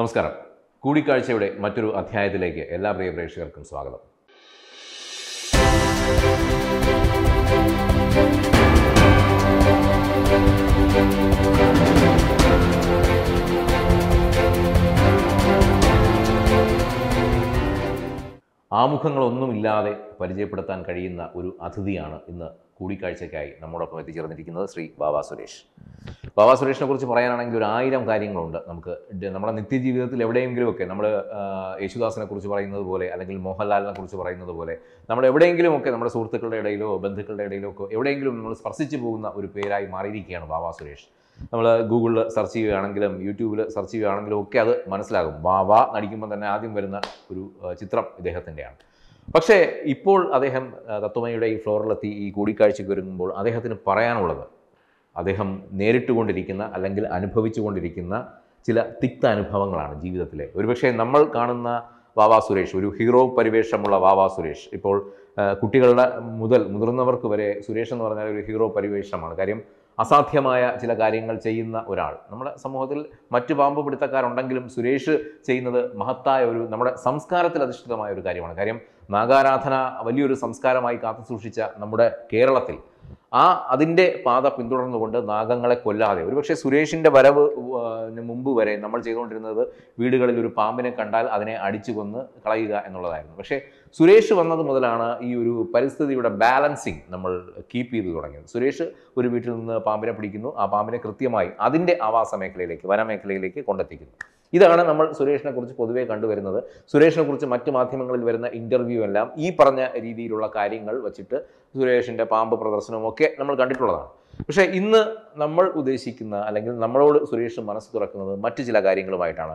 നമസ്കാരം കൂടിക്കാഴ്ചയുടെ മറ്റൊരു അധ്യായത്തിലേക്ക് എല്ലാ പ്രിയ പ്രേക്ഷകർക്കും സ്വാഗതം ആമുഖങ്ങളൊന്നുമില്ലാതെ പരിചയപ്പെടുത്താൻ കഴിയുന്ന ഒരു അതിഥിയാണ് ഇന്ന് കൂടിക്കാഴ്ചയ്ക്കായി നമ്മോടൊപ്പം എത്തിച്ചേർന്നിരിക്കുന്നത് ശ്രീ ബാബ സുരേഷ് ബാബ സുരേഷിനെ കുറിച്ച് പറയാനാണെങ്കിൽ ഒരു ആയിരം കാര്യങ്ങളുണ്ട് നമുക്ക് നമ്മുടെ നിത്യജീവിതത്തിൽ എവിടെയെങ്കിലുമൊക്കെ നമ്മൾ യേശുദാസിനെ കുറിച്ച് പറയുന്നത് പോലെ അല്ലെങ്കിൽ മോഹൻലാലിനെ കുറിച്ച് പറയുന്നത് പോലെ നമ്മൾ എവിടെയെങ്കിലുമൊക്കെ നമ്മുടെ സുഹൃത്തുക്കളുടെ ഇടയിലോ ബന്ധുക്കളുടെ ഇടയിലോ ഒക്കെ എവിടെയെങ്കിലും നമ്മൾ സ്പർശിച്ചു പോകുന്ന ഒരു പേരായി മാറിയിരിക്കുകയാണ് ബാബ സുരേഷ് നമ്മൾ ഗൂഗിളിൽ സെർച്ച് ചെയ്യുകയാണെങ്കിലും യൂട്യൂബിൽ സെർച്ച് ചെയ്യുകയാണെങ്കിലും ഒക്കെ അത് മനസ്സിലാകും ബാബ വാ നടിക്കുമ്പോൾ തന്നെ ആദ്യം വരുന്ന ഒരു ചിത്രം ഇദ്ദേഹത്തിൻ്റെയാണ് പക്ഷേ ഇപ്പോൾ അദ്ദേഹം തത്വമയുടെ ഈ ഫ്ലോറിലെത്തി ഈ കൂടിക്കാഴ്ചയ്ക്ക് ഒരുങ്ങുമ്പോൾ അദ്ദേഹത്തിന് പറയാനുള്ളത് അദ്ദേഹം നേരിട്ടുകൊണ്ടിരിക്കുന്ന അല്ലെങ്കിൽ അനുഭവിച്ചുകൊണ്ടിരിക്കുന്ന ചില തിക്ത അനുഭവങ്ങളാണ് ജീവിതത്തിലെ ഒരുപക്ഷെ നമ്മൾ കാണുന്ന വാവാ സുരേഷ് ഒരു ഹീറോ പരിവേഷമുള്ള വാവാ സുരേഷ് ഇപ്പോൾ കുട്ടികളുടെ മുതൽ മുതിർന്നവർക്ക് വരെ സുരേഷ് എന്ന് പറഞ്ഞാൽ ഒരു ഹീറോ പരിവേഷമാണ് കാര്യം അസാധ്യമായ ചില കാര്യങ്ങൾ ചെയ്യുന്ന ഒരാൾ നമ്മുടെ സമൂഹത്തിൽ മറ്റു പാമ്പ് പിടുത്തക്കാരുണ്ടെങ്കിലും സുരേഷ് ചെയ്യുന്നത് മഹത്തായ ഒരു നമ്മുടെ സംസ്കാരത്തിൽ അധിഷ്ഠിതമായ ഒരു കാര്യമാണ് കാര്യം നാഗാരാധന വലിയൊരു സംസ്കാരമായി കാത്തു സൂക്ഷിച്ച നമ്മുടെ കേരളത്തിൽ ആ അതിൻ്റെ പാത പിന്തുടർന്നുകൊണ്ട് നാഗങ്ങളെ കൊല്ലാതെ ഒരുപക്ഷെ സുരേഷിൻ്റെ വരവ് മുമ്പ് വരെ നമ്മൾ ചെയ്തുകൊണ്ടിരുന്നത് വീടുകളിൽ ഒരു പാമ്പിനെ കണ്ടാൽ അതിനെ അടിച്ചു കൊന്ന് കളയുക എന്നുള്ളതായിരുന്നു പക്ഷേ സുരേഷ് വന്നത് മുതലാണ് ഈ ഒരു പരിസ്ഥിതിയുടെ ബാലൻസിങ് നമ്മൾ കീപ്പ് ചെയ്ത് തുടങ്ങിയത് സുരേഷ് ഒരു വീട്ടിൽ നിന്ന് പാമ്പിനെ പിടിക്കുന്നു ആ പാമ്പിനെ കൃത്യമായി അതിൻ്റെ ആവാസ മേഖലയിലേക്ക് വനമേഖലയിലേക്ക് കൊണ്ടെത്തിക്കുന്നു ഇതാണ് നമ്മൾ സുരേഷിനെ കുറിച്ച് പൊതുവേ കണ്ടുവരുന്നത് സുരേഷിനെ കുറിച്ച് മറ്റു മാധ്യമങ്ങളിൽ വരുന്ന ഇൻ്റർവ്യൂ എല്ലാം ഈ പറഞ്ഞ രീതിയിലുള്ള കാര്യങ്ങൾ വച്ചിട്ട് സുരേഷിൻ്റെ പാമ്പ് പ്രദർശനവും ഒക്കെ നമ്മൾ കണ്ടിട്ടുള്ളതാണ് പക്ഷേ ഇന്ന് നമ്മൾ ഉദ്ദേശിക്കുന്ന അല്ലെങ്കിൽ നമ്മളോട് സുരേഷ് മനസ്സ് തുറക്കുന്നത് മറ്റു ചില കാര്യങ്ങളുമായിട്ടാണ്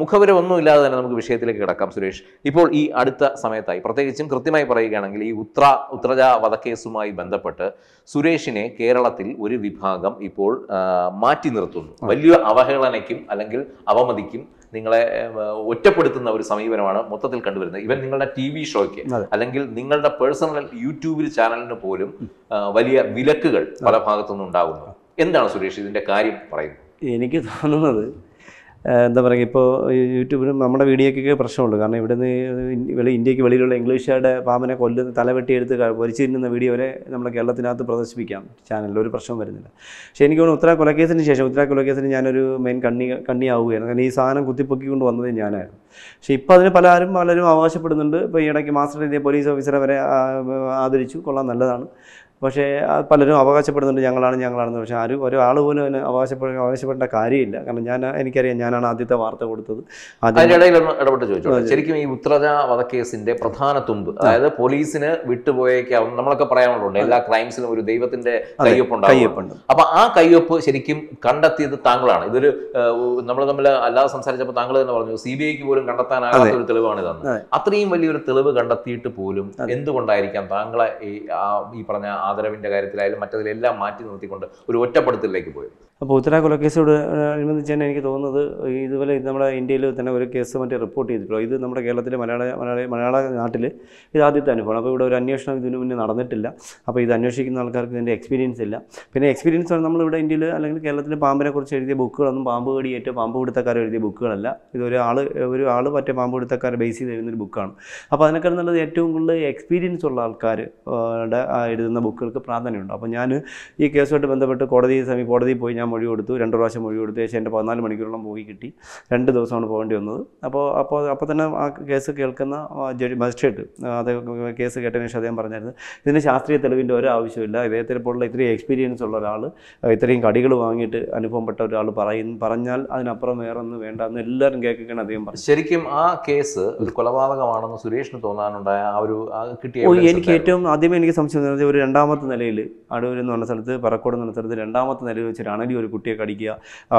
മുഖപുരമൊന്നും ഒന്നുമില്ലാതെ തന്നെ നമുക്ക് വിഷയത്തിലേക്ക് കിടക്കാം സുരേഷ് ഇപ്പോൾ ഈ അടുത്ത സമയത്തായി പ്രത്യേകിച്ചും കൃത്യമായി പറയുകയാണെങ്കിൽ ഈ ഉത്ര ഉത്രജ വധക്കേസുമായി ബന്ധപ്പെട്ട് സുരേഷിനെ കേരളത്തിൽ ഒരു വിഭാഗം ഇപ്പോൾ മാറ്റി നിർത്തുന്നു വലിയ അവഹേളനയ്ക്കും അല്ലെങ്കിൽ അവമതിക്കും നിങ്ങളെ ഒറ്റപ്പെടുത്തുന്ന ഒരു സമീപനമാണ് മൊത്തത്തിൽ കണ്ടുവരുന്നത് ഇവൻ നിങ്ങളുടെ ടി വി ഷോയ്ക്ക് അല്ലെങ്കിൽ നിങ്ങളുടെ പേഴ്സണൽ യൂട്യൂബിൽ ചാനലിന് പോലും വലിയ വിലക്കുകൾ പല ഭാഗത്തുനിന്നും ഉണ്ടാകുന്നു എന്താണ് സുരേഷ് ഇതിന്റെ കാര്യം പറയുന്നത് എനിക്ക് തോന്നുന്നത് എന്താ പറയുക ഇപ്പോൾ യൂട്യൂബിലും നമ്മുടെ വീഡിയോക്കൊക്കെ പ്രശ്നമുള്ളൂ കാരണം ഇവിടുന്ന് വെളി ഇന്ത്യക്ക് വെളിയിലുള്ള ഇംഗ്ലീഷുകാരുടെ പാമ്പനെ കൊല്ലുന്ന തലവെട്ടി എടുത്ത് പൊരിച്ചു തിന്നുന്ന വീഡിയോ വരെ നമ്മുടെ കേരളത്തിനകത്ത് പ്രദർശിപ്പിക്കാം ചാനലിൽ ഒരു പ്രശ്നം വരുന്നില്ല പക്ഷേ എനിക്ക് തോന്നുന്നു ഉത്തര കൊലക്കേസിന് ശേഷം ഉത്തര കൊലക്കേസിന് ഞാനൊരു മെയിൻ കണ്ണി കണ്ണിയാവുകയാണ് കാരണം ഈ സാധനം കുത്തിപ്പൊക്കിക്കൊണ്ട് വന്നത് ഞാനായിരുന്നു പക്ഷേ ഇപ്പോൾ അതിന് പലരും പലരും അവകാശപ്പെടുന്നുണ്ട് ഇപ്പോൾ ഈ ഇടയ്ക്ക് മാസ്റ്റർ ഇന്ത്യ പോലീസ് ഓഫീസറെ വരെ ആദരിച്ചു കൊള്ളാം നല്ലതാണ് പക്ഷേ പലരും അവകാശപ്പെടുന്നുണ്ട് ഞങ്ങളാണ് ഞങ്ങളാണെന്ന് പക്ഷേ ആരും ഒരാൾ പോലും അതിന് അവകാശപ്പെടുക അവകാശപ്പെടേണ്ട കാര്യമില്ല കാരണം ഞാൻ എനിക്കറിയാം ഞാനാണ് ആദ്യത്തെ വാർത്ത കൊടുത്തത് ഇടപെട്ട് ചോദിച്ചു ശരിക്കും ഈ ഉത്രജ വധക്കേസിന്റെ പ്രധാന തുമ്പ് അതായത് പോലീസിന് വിട്ടുപോയേക്കാവും നമ്മളൊക്കെ പറയാനുള്ള എല്ലാ ക്രൈംസിനും ഒരു ദൈവത്തിന്റെ കയ്യൊപ്പുണ്ട് കയ്യൊപ്പുണ്ട് അപ്പൊ ആ കയ്യൊപ്പ് ശരിക്കും കണ്ടെത്തിയത് താങ്കളാണ് ഇതൊരു നമ്മൾ തമ്മിൽ അല്ലാതെ സംസാരിച്ചപ്പോൾ താങ്കൾ തന്നെ പറഞ്ഞു സി ബി ഐക്ക് പോലും കണ്ടെത്താനാകാത്ത ഒരു തെളിവാണ് ഇതെന്ന് അത്രയും വലിയൊരു തെളിവ് കണ്ടെത്തിയിട്ട് പോലും എന്തുകൊണ്ടായിരിക്കാം താങ്കളെ ഈ പറഞ്ഞ ആ ആദരവിൻ്റെ കാര്യത്തിലായാലും മറ്റതിലെല്ലാം മാറ്റി നിർത്തിക്കൊണ്ട് ഒരു ഒറ്റപ്പെടുത്തലിലേക്ക് പോയത് അപ്പോൾ ഉത്തര കേസോട് അനുബന്ധിച്ച് തന്നെ എനിക്ക് തോന്നുന്നത് ഇതുപോലെ നമ്മുടെ ഇന്ത്യയിൽ തന്നെ ഒരു കേസ് മറ്റേ റിപ്പോർട്ട് ചെയ്തിട്ടുള്ളൂ ഇത് നമ്മുടെ കേരളത്തിലെ മലയാള മലയാള മലയാള നാട്ടിൽ ഇത് ആദ്യത്തെ അനുഭവമാണ് അപ്പോൾ ഇവിടെ ഒരു അന്വേഷണം ഇതിനു മുന്നേ നടന്നിട്ടില്ല അപ്പോൾ ഇത് അന്വേഷിക്കുന്ന ആൾക്കാർക്ക് ഇതിൻ്റെ എക്സ്പീരിയൻസ് ഇല്ല പിന്നെ എക്സ്പീരിയൻസ് നമ്മളിവിടെ ഇന്ത്യയിൽ അല്ലെങ്കിൽ കേരളത്തിലെ കുറിച്ച് എഴുതിയ ബുക്കുകളൊന്നും പാമ്പ് കടിയേറ്റ് പാമ്പ് പിടുത്തക്കാർ എഴുതിയ ബുക്കുകളല്ല ഇത് ആൾ ഒരു ആൾ മറ്റേ പാമ്പ് പിടുത്തക്കാരെ ബേസ് ചെയ്ത് എഴുതുന്നൊരു ബുക്കാണ് അപ്പോൾ അതിനേക്കാൾ നല്ലത് ഏറ്റവും കൂടുതൽ എക്സ്പീരിയൻസ് ഉള്ള ആൾക്കാർ എഴുതുന്ന ബുക്കുകൾക്ക് പ്രാധാന്യമുണ്ട് അപ്പോൾ ഞാൻ ഈ കേസുമായിട്ട് ബന്ധപ്പെട്ട് കോടതി സമീപ കോടതിയിൽ പോയി ഞാൻ മൊഴി കൊടുത്തു രണ്ട് പ്രാവശ്യം മൊഴി കൊടുത്തു ശേഷം എൻ്റെ പതിനാല് മണിക്കൂറോളം പോയി കിട്ടി രണ്ട് ദിവസമാണ് പോകേണ്ടി വന്നത് അപ്പോൾ അപ്പോൾ അപ്പോൾ തന്നെ ആ കേസ് കേൾക്കുന്ന ജഡ്ജി മജിസ്ട്രേറ്റ് അത് കേസ് കേട്ടതിന് ശേഷം അദ്ദേഹം പറഞ്ഞായിരുന്നു ഇതിന് ശാസ്ത്രീയ തെളിവിൻ്റെ ഒരു ആവശ്യമില്ല ഇദ്ദേഹത്തിനെ പോലുള്ള ഇത്രയും എക്സ്പീരിയൻസ് ഉള്ള ഒരാൾ ഇത്രയും കടികൾ വാങ്ങിയിട്ട് അനുഭവപ്പെട്ട ഒരാൾ പറയും പറഞ്ഞാൽ അതിനപ്പുറം വേറൊന്നും വേണ്ട എന്ന് എല്ലാവരും കേൾക്കുകയാണ് അദ്ദേഹം പറഞ്ഞു ശരിക്കും ആ കേസ് ഒരു കൊലപാതകമാണെന്ന് സുരേഷിന് തോന്നാനുണ്ടായ ആ ഒരു കിട്ടിയ എനിക്ക് ഏറ്റവും ആദ്യമേ എനിക്ക് സംശയം ഒരു രണ്ടാമത്തെ നിലയിൽ അടൂർ എന്ന് പറഞ്ഞ സ്ഥലത്ത് പറക്കോട് എന്ന സ്ഥലത്ത് രണ്ടാമത്തെ നിലയിൽ വെച്ചിട്ടാണ് താടി ഒരു കുട്ടിയെ കടിക്കുക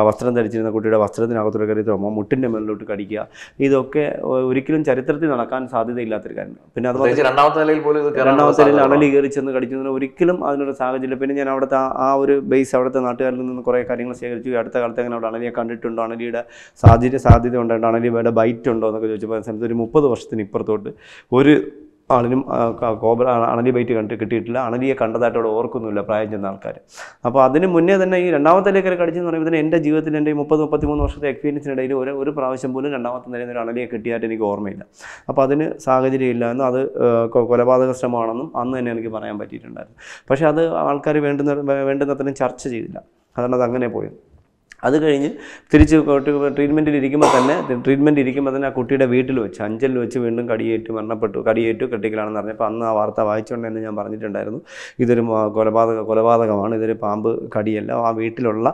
വസ്ത്രം ധരിച്ചിരുന്ന കുട്ടിയുടെ വസ്ത്രത്തിനകത്തോടെ കയറി തുറമോ മുട്ടിൻ്റെ മേളിലോട്ട് കടിക്കുക ഇതൊക്കെ ഒരിക്കലും ചരിത്രത്തിൽ നടക്കാൻ സാധ്യതയില്ലാത്തൊരു കാര്യം പിന്നെ അതുപോലെ രണ്ടാമത്തെ നിലയിൽ പോലും രണ്ടാമത്തെ നിലയിൽ അണലി കയറി ചെന്ന് കടിക്കുന്നതിന് ഒരിക്കലും അതിനൊരു സാഹചര്യം പിന്നെ ഞാൻ അവിടുത്തെ ആ ഒരു ബേസ് അവിടുത്തെ നാട്ടുകാരിൽ നിന്ന് കുറേ കാര്യങ്ങൾ ശേഖരിച്ചു അടുത്ത കാലത്ത് അങ്ങനെ അവിടെ അണലിയെ കണ്ടിട്ടുണ്ടോ അണലിയുടെ സാധ്യത സാധ്യത ഉണ്ടായിട്ട് വേറെ ബൈറ്റ് ഉണ്ടോ എന്നൊക്കെ ചോദിച്ചപ്പോൾ സമയത്ത് ഒരു മുപ്പത് വർഷത്തിന് ഇപ്പുറത്തോട്ട് ഒരു ആളിനും കോബ്ര അണലി ബൈറ്റ് കണ്ട് കിട്ടിയിട്ടില്ല അണലിയെ കണ്ടതായിട്ട് അവിടെ ഓർക്കുന്നില്ല പ്രായം ചെന്ന ആൾക്കാർ അപ്പോൾ അതിന് മുന്നേ തന്നെ ഈ രണ്ടാമത്തെ ലേക്കർ കടിച്ചെന്ന് പറയുമ്പോൾ തന്നെ എൻ്റെ ജീവിതത്തിൽ എൻ്റെ മുപ്പത് മുപ്പത്തിമൂന്ന് വർഷത്തെ എക്സ്പീരിയൻസിനിടയിൽ ഒരു ഒരു പ്രാവശ്യം പോലും രണ്ടാമത്തെ നിലയിൽ ഒരു അണലിയെ കിട്ടിയായിട്ട് എനിക്ക് ഓർമ്മയില്ല അപ്പോൾ അതിന് സാഹചര്യമില്ല എന്നും അത് കൊലപാതക ശ്രമമാണെന്നും അന്ന് തന്നെ എനിക്ക് പറയാൻ പറ്റിയിട്ടുണ്ടായിരുന്നു പക്ഷേ അത് ആൾക്കാർ വേണ്ടുന്ന വേണ്ടുന്നത്രയും ചർച്ച ചെയ്തില്ല അതുകൊണ്ട് അത് അങ്ങനെ പോയി അത് കഴിഞ്ഞ് തിരിച്ച് ട്രീറ്റ്മെൻറ്റിൽ ഇരിക്കുമ്പോൾ തന്നെ ട്രീറ്റ്മെൻറ്റ് ഇരിക്കുമ്പോൾ തന്നെ ആ കുട്ടിയുടെ വീട്ടിൽ വെച്ച് അഞ്ചലിൽ വെച്ച് വീണ്ടും കടിയേറ്റ് മരണപ്പെട്ടു കടിയേറ്റു ക്രിട്ടിക്കലാണെന്ന് പറഞ്ഞപ്പോൾ അന്ന് ആ വാർത്ത വായിച്ചുകൊണ്ട് ഞാൻ പറഞ്ഞിട്ടുണ്ടായിരുന്നു ഇതൊരു കൊലപാതക കൊലപാതകമാണ് ഇതൊരു പാമ്പ് കടിയല്ല ആ വീട്ടിലുള്ള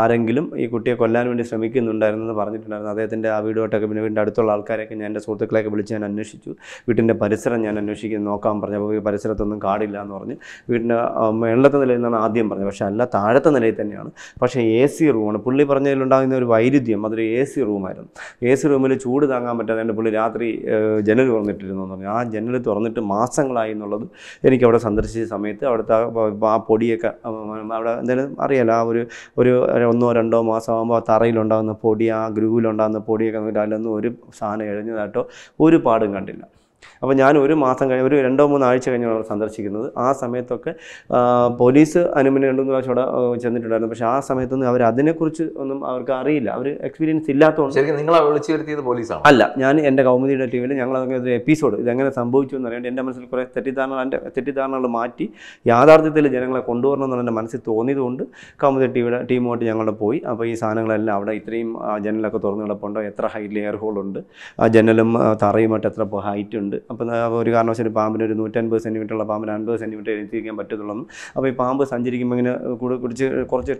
ആരെങ്കിലും ഈ കുട്ടിയെ കൊല്ലാൻ വേണ്ടി ശ്രമിക്കുന്നുണ്ടായിരുന്നു എന്ന് പറഞ്ഞിട്ടുണ്ടായിരുന്നു അദ്ദേഹത്തിൻ്റെ ആ വീടുമായിട്ടൊക്കെ പിന്നെ വീടിൻ്റെ അടുത്തുള്ള ആൾക്കാരൊക്കെ ഞാൻ എൻ്റെ സുഹൃത്തുക്കളെയൊക്കെ വിളിച്ച് ഞാൻ അന്വേഷിച്ചു വീട്ടിൻ്റെ പരിസരം ഞാൻ അന്വേഷിക്കുന്നത് നോക്കാൻ പറഞ്ഞു അപ്പോൾ ഈ പരിസരത്തൊന്നും കാടില്ല എന്ന് പറഞ്ഞ് വീടിൻ്റെ മേളത്തെ നിലയിൽ നിന്നാണ് ആദ്യം പറഞ്ഞത് പക്ഷേ അല്ല താഴത്തെ നിലയിൽ തന്നെയാണ് പക്ഷേ എ സി റൂമാണ് പുള്ളി പറഞ്ഞതിലുണ്ടാകുന്ന ഒരു വൈരുദ്ധ്യം അതൊരു എ സി റൂമായിരുന്നു എ സി റൂമിൽ ചൂട് താങ്ങാൻ പറ്റാതെ പുള്ളി രാത്രി ജനൽ തുറന്നിട്ടിരുന്നു എന്ന് പറഞ്ഞു ആ ജനൽ തുറന്നിട്ട് മാസങ്ങളായി എന്നുള്ളത് എനിക്ക് അവിടെ സന്ദർശിച്ച സമയത്ത് അവിടുത്തെ ആ പൊടിയൊക്കെ അവിടെ എന്തായാലും അറിയാലോ ആ ഒരു ഒരു ഒന്നോ രണ്ടോ മാസം ആകുമ്പോൾ ആ തറയിലുണ്ടാകുന്ന പൊടി ആ ഗ്രൂവിലുണ്ടാകുന്ന പൊടിയൊക്കെ അതിലൊന്നും ഒരു സാധനം എഴുതിയതായിട്ടോ ഒരു പാടും കണ്ടില്ല അപ്പോൾ ഞാൻ ഒരു മാസം കഴിഞ്ഞ് ഒരു രണ്ടോ മൂന്നോ ആഴ്ച കഴിഞ്ഞാണ് സന്ദർശിക്കുന്നത് ആ സമയത്തൊക്കെ പോലീസ് അനുമതി രണ്ടു മൂന്ന് പ്രാവശ്യം അവിടെ ചെന്നിട്ടുണ്ടായിരുന്നു പക്ഷേ ആ സമയത്തൊന്നും അവർ അതിനെക്കുറിച്ച് ഒന്നും അവർക്ക് അറിയില്ല അവർ എക്സ്പീരിയൻസ് ഇല്ലാത്തതുകൊണ്ട് ശരി നിങ്ങൾ വിളിച്ചു വരുത്തിയത് പോലീസാണ് അല്ല ഞാൻ എൻ്റെ കൗമുദിയുടെ ടീമിൽ ഞങ്ങൾ ഒരു എപ്പിസോഡ് ഇതെങ്ങനെ സംഭവിച്ചു എന്ന് അറിയാണ്ട് എൻ്റെ മനസ്സിൽ കുറേ തെറ്റിദ്ധാരണ എൻ്റെ തെറ്റിദ്ധാരണകൾ മാറ്റി യാഥാർത്ഥ്യത്തിൽ ജനങ്ങളെ കൊണ്ടുവരണം എന്നുള്ള എൻ്റെ മനസ്സിൽ തോന്നിയതുകൊണ്ട് കൗമുദി ടീമിയുടെ ടീമുമായിട്ട് ഞങ്ങളുടെ പോയി അപ്പോൾ ഈ സാധനങ്ങളെല്ലാം അവിടെ ഇത്രയും ജനലൊക്കെ തുറന്നു കിടപ്പുണ്ടോ എത്ര ഹൈറ്റിൽ എയർ ഹോൾ ഉണ്ട് ആ ജനലും തറയുമായിട്ട് എത്ര ഹൈറ്റ് ഉണ്ട് ഉണ്ട് അപ്പോൾ ഒരു കാരണവശാലും പാമ്പിന് ഒരു നൂറ്റൻപത് സെൻറ്റിമീറ്ററുള്ള പാമ്പിന് അൻപത് സെൻറ്റിമീറ്റർ എത്തിക്കാൻ പറ്റത്തുള്ളൂ അപ്പോൾ ഈ പാമ്പ് സഞ്ചരിക്കുമ്പോൾ ഇങ്ങനെ കൂടെ കുടിച്ച് കുറച്ച്